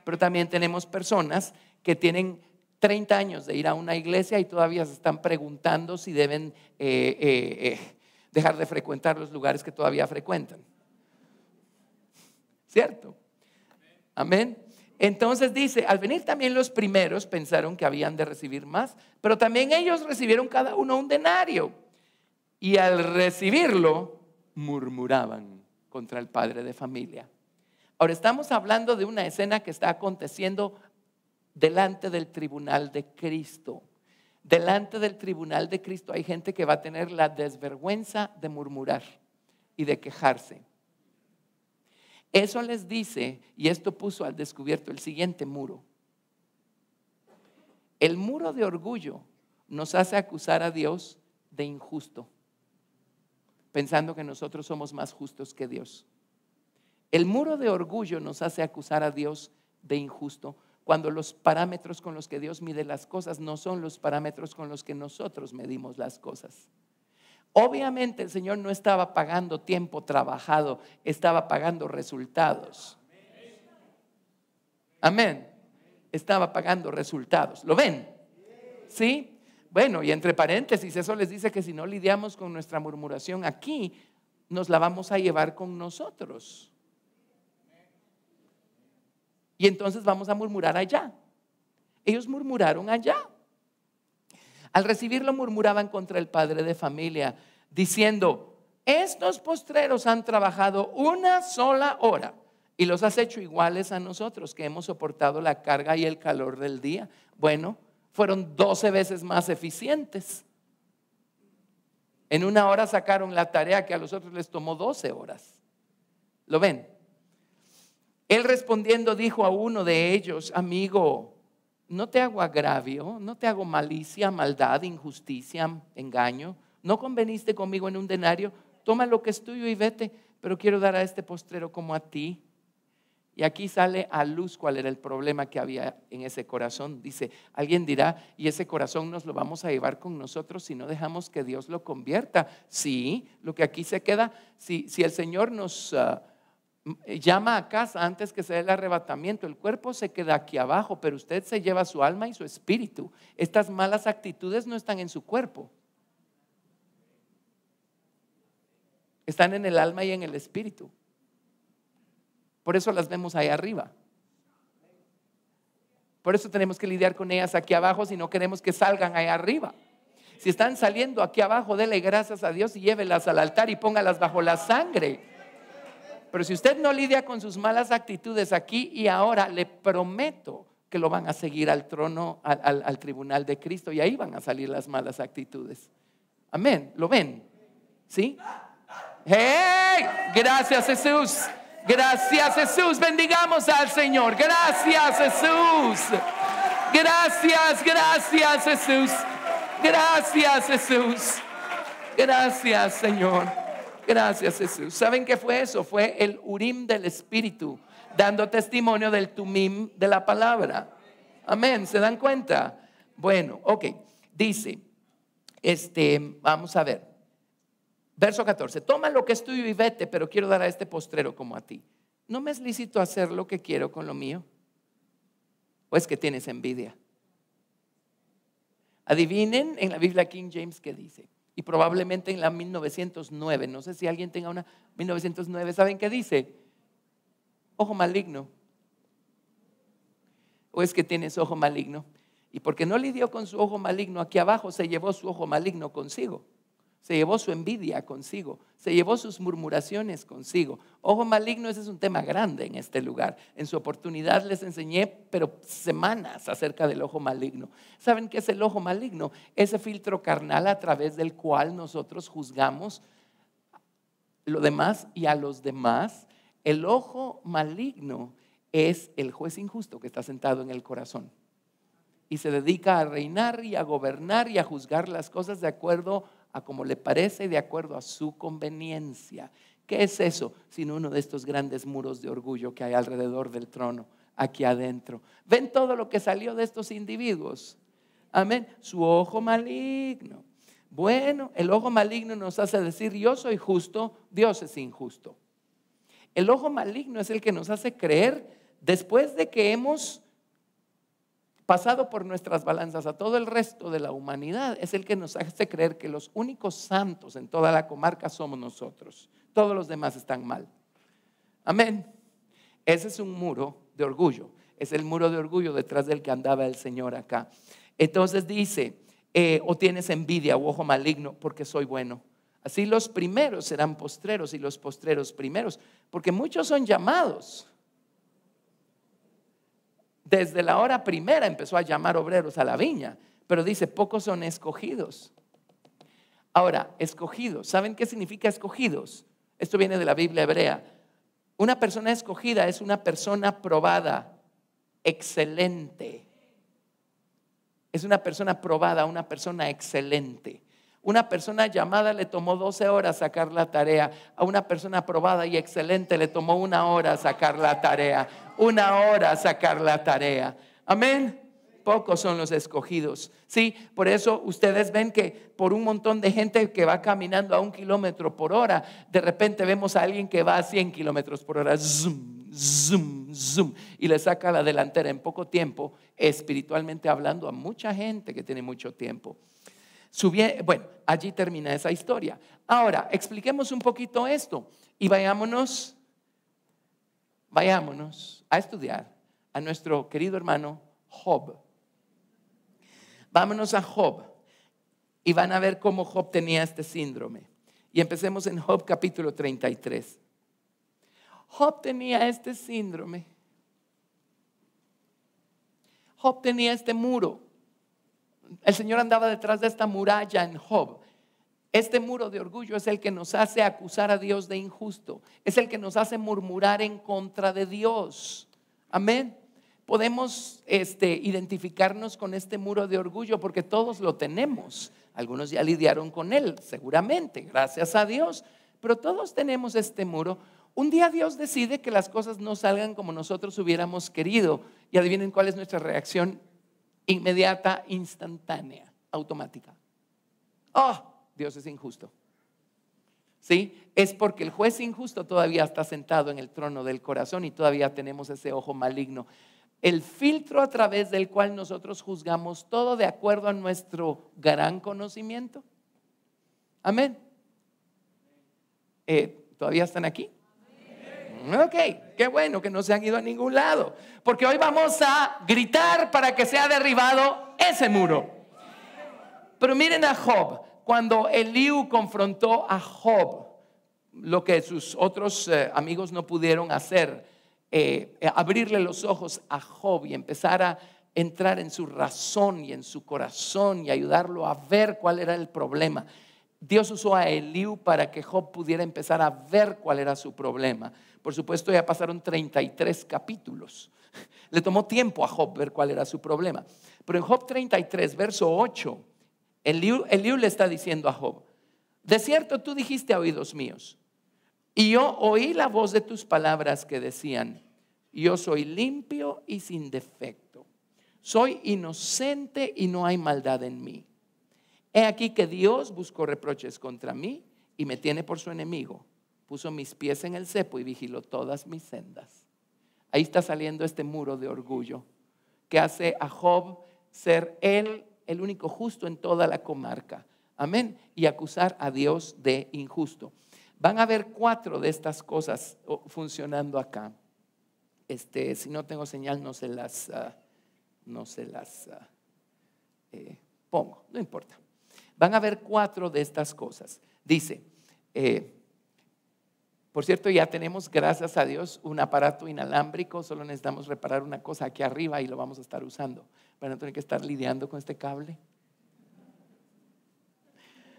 Pero también tenemos personas que tienen 30 años de ir a una iglesia y todavía se están preguntando si deben eh, eh, eh, dejar de frecuentar los lugares que todavía frecuentan. ¿Cierto? Amén. Entonces dice, al venir también los primeros pensaron que habían de recibir más, pero también ellos recibieron cada uno un denario. Y al recibirlo, murmuraban contra el padre de familia. Ahora estamos hablando de una escena que está aconteciendo delante del tribunal de Cristo. Delante del tribunal de Cristo hay gente que va a tener la desvergüenza de murmurar y de quejarse. Eso les dice, y esto puso al descubierto el siguiente muro. El muro de orgullo nos hace acusar a Dios de injusto, pensando que nosotros somos más justos que Dios. El muro de orgullo nos hace acusar a Dios de injusto, cuando los parámetros con los que Dios mide las cosas no son los parámetros con los que nosotros medimos las cosas. Obviamente el Señor no estaba pagando tiempo trabajado, estaba pagando resultados. Amén. Estaba pagando resultados. ¿Lo ven? ¿Sí? Bueno, y entre paréntesis, eso les dice que si no lidiamos con nuestra murmuración aquí, nos la vamos a llevar con nosotros. Y entonces vamos a murmurar allá. Ellos murmuraron allá. Al recibirlo murmuraban contra el padre de familia, diciendo, estos postreros han trabajado una sola hora y los has hecho iguales a nosotros que hemos soportado la carga y el calor del día. Bueno, fueron 12 veces más eficientes. En una hora sacaron la tarea que a los otros les tomó 12 horas. ¿Lo ven? Él respondiendo dijo a uno de ellos, amigo, no te hago agravio, no te hago malicia, maldad, injusticia, engaño. No conveniste conmigo en un denario, toma lo que es tuyo y vete, pero quiero dar a este postrero como a ti. Y aquí sale a luz cuál era el problema que había en ese corazón. Dice, alguien dirá, y ese corazón nos lo vamos a llevar con nosotros si no dejamos que Dios lo convierta. Sí, lo que aquí se queda, si, si el Señor nos... Ah, llama a casa antes que se dé el arrebatamiento. El cuerpo se queda aquí abajo, pero usted se lleva su alma y su espíritu. Estas malas actitudes no están en su cuerpo. Están en el alma y en el espíritu. Por eso las vemos ahí arriba. Por eso tenemos que lidiar con ellas aquí abajo si no queremos que salgan ahí arriba. Si están saliendo aquí abajo, dele gracias a Dios y llévelas al altar y póngalas bajo la sangre pero si usted no lidia con sus malas actitudes aquí y ahora, le prometo que lo van a seguir al trono, al, tribunal de Cristo, y ahí van a salir las malas actitudes. Amén, ¿lo ven? ¿Sí? ¡Hey! Gracias Jesús. Gracias Jesús. Bendigamos al Señor. Gracias Jesús. Gracias, gracias Jesús. Gracias Jesús. Gracias Señor. Gracias Jesús. ¿Saben qué fue eso? Fue el urim del Espíritu, dando testimonio del tumim de la palabra. Amén, ¿se dan cuenta? Bueno, ok. Dice, este, vamos a ver. Verso 14, toma lo que es tuyo y vete, pero quiero dar a este postrero como a ti. ¿No me es lícito hacer lo que quiero con lo mío? ¿O es que tienes envidia? Adivinen en la Biblia King James que dice y probablemente en la 1909. No sé si alguien tenga una 1909. ¿Saben qué dice? Ojo maligno. ¿O es que tienes ojo maligno? Y porque no lidió con su ojo maligno aquí abajo, se llevó su ojo maligno consigo se llevó su envidia consigo, se llevó sus murmuraciones consigo. Ojo maligno, ese es un tema grande en este lugar. En su oportunidad les enseñé, pero semanas acerca del ojo maligno. ¿Saben qué es el ojo maligno? Ese filtro carnal a través del cual nosotros juzgamos lo demás y a los demás. El ojo maligno es el juez injusto que está sentado en el corazón y se dedica a reinar y a gobernar y a juzgar las cosas de acuerdo a como le parece y de acuerdo a su conveniencia. ¿Qué es eso? Sino uno de estos grandes muros de orgullo que hay alrededor del trono, aquí adentro. ¿Ven todo lo que salió de estos individuos? Amén. Su ojo maligno. Bueno, el ojo maligno nos hace decir, yo soy justo, Dios es injusto. El ojo maligno es el que nos hace creer después de que hemos pasado por nuestras balanzas a todo el resto de la humanidad, es el que nos hace creer que los únicos santos en toda la comarca somos nosotros. Todos los demás están mal. Amén. Ese es un muro de orgullo. Es el muro de orgullo detrás del que andaba el Señor acá. Entonces dice, eh, o tienes envidia o ojo maligno porque soy bueno. Así los primeros serán postreros y los postreros primeros, porque muchos son llamados desde la hora primera empezó a llamar obreros a la viña, pero dice, pocos son escogidos. Ahora, escogidos, ¿saben qué significa escogidos? Esto viene de la Biblia hebrea. Una persona escogida es una persona probada, excelente. Es una persona probada, una persona excelente. Una persona llamada le tomó 12 horas sacar la tarea. A una persona aprobada y excelente le tomó una hora sacar la tarea. Una hora sacar la tarea. Amén. Pocos son los escogidos. Sí, por eso ustedes ven que por un montón de gente que va caminando a un kilómetro por hora, de repente vemos a alguien que va a 100 kilómetros por hora. Zoom, zoom, zoom. Y le saca la delantera en poco tiempo, espiritualmente hablando, a mucha gente que tiene mucho tiempo bueno, allí termina esa historia. Ahora, expliquemos un poquito esto y vayámonos, vayámonos a estudiar a nuestro querido hermano Job. Vámonos a Job y van a ver cómo Job tenía este síndrome. Y empecemos en Job capítulo 33. Job tenía este síndrome. Job tenía este muro el Señor andaba detrás de esta muralla en Job. Este muro de orgullo es el que nos hace acusar a Dios de injusto, es el que nos hace murmurar en contra de Dios. Amén. Podemos este, identificarnos con este muro de orgullo porque todos lo tenemos. Algunos ya lidiaron con él, seguramente, gracias a Dios. Pero todos tenemos este muro. Un día Dios decide que las cosas no salgan como nosotros hubiéramos querido. Y adivinen cuál es nuestra reacción inmediata, instantánea, automática. Oh, Dios es injusto. ¿Sí? Es porque el juez injusto todavía está sentado en el trono del corazón y todavía tenemos ese ojo maligno. El filtro a través del cual nosotros juzgamos todo de acuerdo a nuestro gran conocimiento. Amén. Eh, ¿Todavía están aquí? Ok, qué bueno que no se han ido a ningún lado, porque hoy vamos a gritar para que sea derribado ese muro. Pero miren a Job, cuando Eliú confrontó a Job, lo que sus otros eh, amigos no pudieron hacer, eh, abrirle los ojos a Job y empezar a entrar en su razón y en su corazón y ayudarlo a ver cuál era el problema. Dios usó a Eliú para que Job pudiera empezar a ver cuál era su problema. Por supuesto, ya pasaron 33 capítulos. Le tomó tiempo a Job ver cuál era su problema. Pero en Job 33, verso 8, Eliú, le está diciendo a Job, de cierto tú dijiste a oídos míos, y yo oí la voz de tus palabras que decían, yo soy limpio y sin defecto, soy inocente y no hay maldad en mí. He aquí que Dios buscó reproches contra mí y me tiene por su enemigo. Puso mis pies en el cepo y vigiló todas mis sendas. Ahí está saliendo este muro de orgullo que hace a Job ser él el único justo en toda la comarca. Amén. Y acusar a Dios de injusto. Van a haber cuatro de estas cosas oh, funcionando acá. Este, si no tengo señal, no se las, ah, no se las ah, eh, pongo. No importa. Van a ver cuatro de estas cosas. Dice, eh, por cierto, ya tenemos, gracias a Dios, un aparato inalámbrico, solo necesitamos reparar una cosa aquí arriba y lo vamos a estar usando para no tener que estar lidiando con este cable.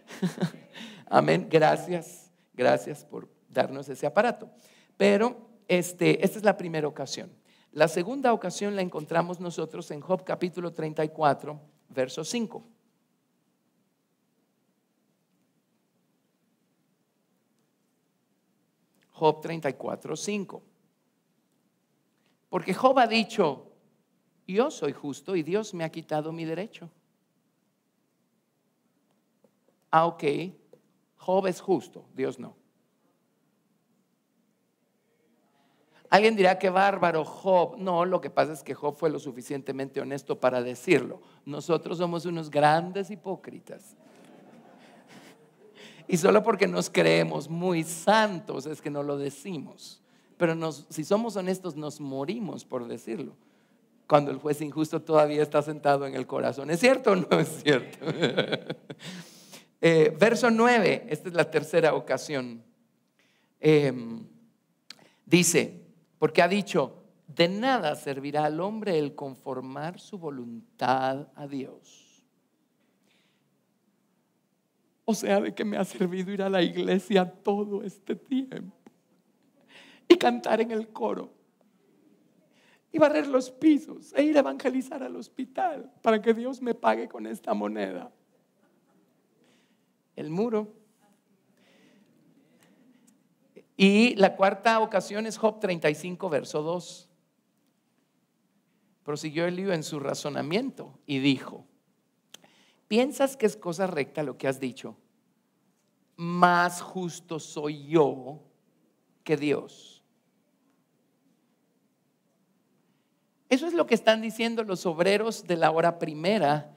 Amén, gracias, gracias por darnos ese aparato. Pero este, esta es la primera ocasión. La segunda ocasión la encontramos nosotros en Job capítulo 34, verso 5. Job 34, 5. Porque Job ha dicho, yo soy justo y Dios me ha quitado mi derecho. Ah, ok, Job es justo, Dios no. Alguien dirá que bárbaro Job. No, lo que pasa es que Job fue lo suficientemente honesto para decirlo. Nosotros somos unos grandes hipócritas. Y solo porque nos creemos muy santos es que no lo decimos. Pero si somos honestos, nos morimos por decirlo. Cuando el juez injusto todavía está sentado en el corazón. ¿Es cierto o no es cierto? Eh, verso 9, esta es la tercera ocasión. Em, dice, porque ha dicho, de nada servirá al hombre el conformar su voluntad a Dios o sea, de que me ha servido ir a la iglesia todo este tiempo y cantar en el coro y barrer los pisos e ir a evangelizar al hospital para que Dios me pague con esta moneda. El muro. Y la cuarta ocasión es Job 35, verso 2. Prosiguió Elío en su razonamiento y dijo, piensas que es cosa recta lo que has dicho, más justo soy yo que Dios. Eso es lo que están diciendo los obreros de la hora primera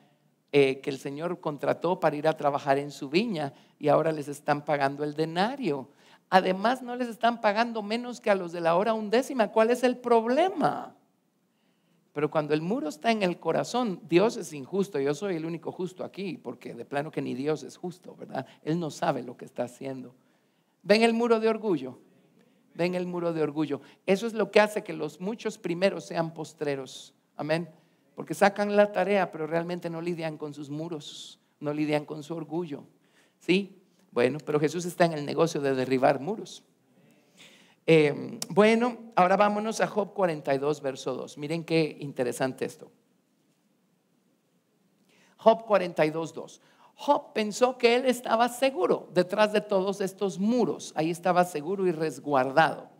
eh, que el Señor contrató para ir a trabajar en su viña y ahora les están pagando el denario. Además, no les están pagando menos que a los de la hora undécima. ¿Cuál es el problema? Pero cuando el muro está en el corazón, Dios es injusto. Yo soy el único justo aquí, porque de plano que ni Dios es justo, ¿verdad? Él no sabe lo que está haciendo. ¿Ven el muro de orgullo? Ven el muro de orgullo. Eso es lo que hace que los muchos primeros sean postreros. Amén. Porque sacan la tarea, pero realmente no lidian con sus muros, no lidian con su orgullo. ¿Sí? Bueno, pero Jesús está en el negocio de derribar muros. Eh, bueno, ahora vámonos a Job 42, verso 2. Miren qué interesante esto. Job 42, 2. Job pensó que él estaba seguro detrás de todos estos muros. Ahí estaba seguro y resguardado.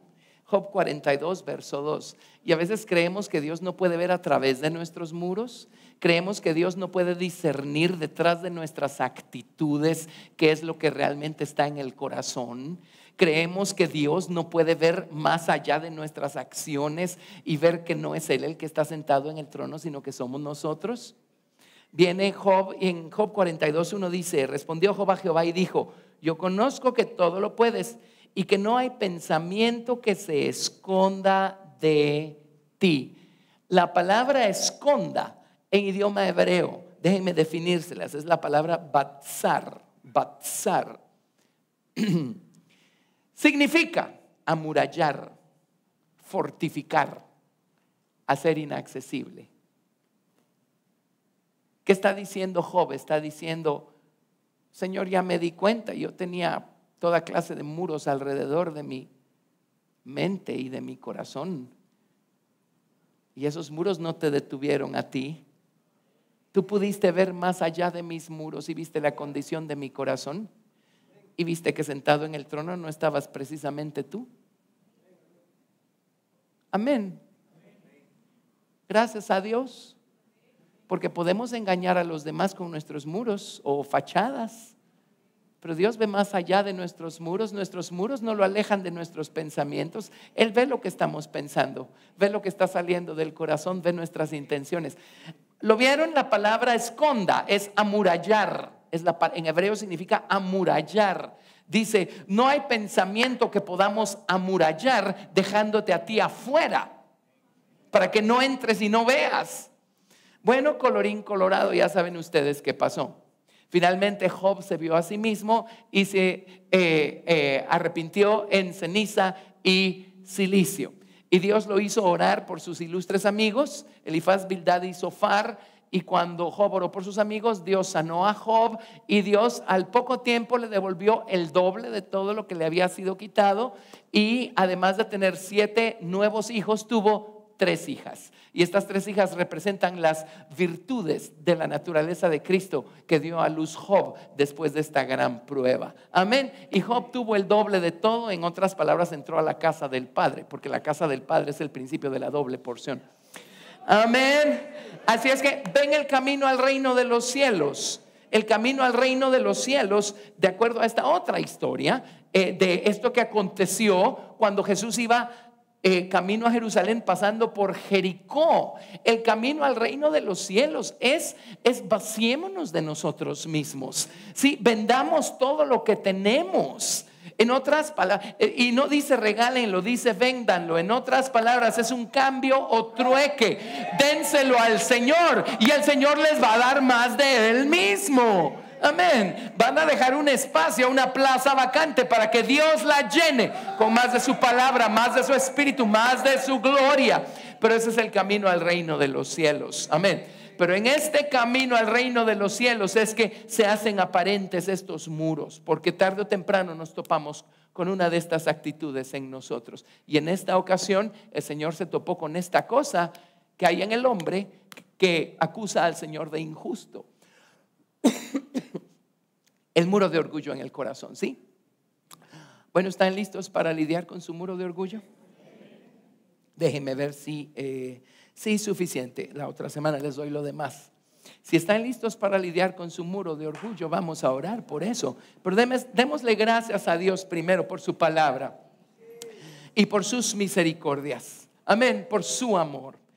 Job 42, verso 2. Y a veces creemos que Dios no puede ver a través de nuestros muros, creemos que Dios no puede discernir detrás de nuestras actitudes qué es lo que realmente está en el corazón, Creemos que Dios no puede ver más allá de nuestras acciones y ver que no es Él el que está sentado en el trono, sino que somos nosotros. Viene Job y en Job 42, uno dice, respondió Job a Jehová y dijo, yo conozco que todo lo puedes y que no hay pensamiento que se esconda de ti. La palabra esconda en idioma hebreo, déjenme definírselas, es la palabra batzar, batzar. Significa amurallar, fortificar, hacer inaccesible. ¿Qué está diciendo Job? Está diciendo, Señor, ya me di cuenta, yo tenía toda clase de muros alrededor de mi mente y de mi corazón. Y esos muros no te detuvieron a ti. Tú pudiste ver más allá de mis muros y viste la condición de mi corazón y viste que sentado en el trono no estabas precisamente tú. Amén. Gracias a Dios, porque podemos engañar a los demás con nuestros muros o fachadas, pero Dios ve más allá de nuestros muros, nuestros muros no lo alejan de nuestros pensamientos, Él ve lo que estamos pensando, ve lo que está saliendo del corazón, ve nuestras intenciones. ¿Lo vieron? La palabra esconda es amurallar en hebreo significa amurallar. Dice, no hay pensamiento que podamos amurallar dejándote a ti afuera, para que no entres y no veas. Bueno, colorín colorado, ya saben ustedes qué pasó. Finalmente Job se vio a sí mismo y se eh, eh, arrepintió en ceniza y silicio. Y Dios lo hizo orar por sus ilustres amigos, Elifaz, Bildad y Sofar y cuando Job oró por sus amigos, Dios sanó a Job y Dios al poco tiempo le devolvió el doble de todo lo que le había sido quitado y además de tener siete nuevos hijos, tuvo tres hijas. Y estas tres hijas representan las virtudes de la naturaleza de Cristo que dio a luz Job después de esta gran prueba. Amén. Y Job tuvo el doble de todo. En otras palabras, entró a la casa del Padre, porque la casa del Padre es el principio de la doble porción. Amén. Así es que ven el camino al reino de los cielos. El camino al reino de los cielos, de acuerdo a esta otra historia, eh, de esto que aconteció cuando Jesús iba eh, camino a Jerusalén pasando por Jericó. El camino al reino de los cielos es, es vaciémonos de nosotros mismos. Sí, vendamos todo lo que tenemos. En otras palabras, eh, y no dice regálenlo, dice véndanlo. En otras palabras, es un cambio o trueque. Dénselo al Señor y el Señor les va a dar más de Él mismo. Amén. Van a dejar un espacio, una plaza vacante para que Dios la llene con más de su palabra, más de su espíritu, más de su gloria. Pero ese es el camino al reino de los cielos. Amén. Pero en este camino al reino de los cielos es que se hacen aparentes estos muros, porque tarde o temprano nos topamos con una de estas actitudes en nosotros. Y en esta ocasión el Señor se topó con esta cosa que hay en el hombre que acusa al Señor de injusto. el muro de orgullo en el corazón, ¿sí? Bueno, ¿están listos para lidiar con su muro de orgullo? Déjenme ver si... Eh, Sí, suficiente. La otra semana les doy lo demás. Si están listos para lidiar con su muro de orgullo, vamos a orar por eso. Pero démosle gracias a Dios primero por su palabra y por sus misericordias. Amén, por su amor.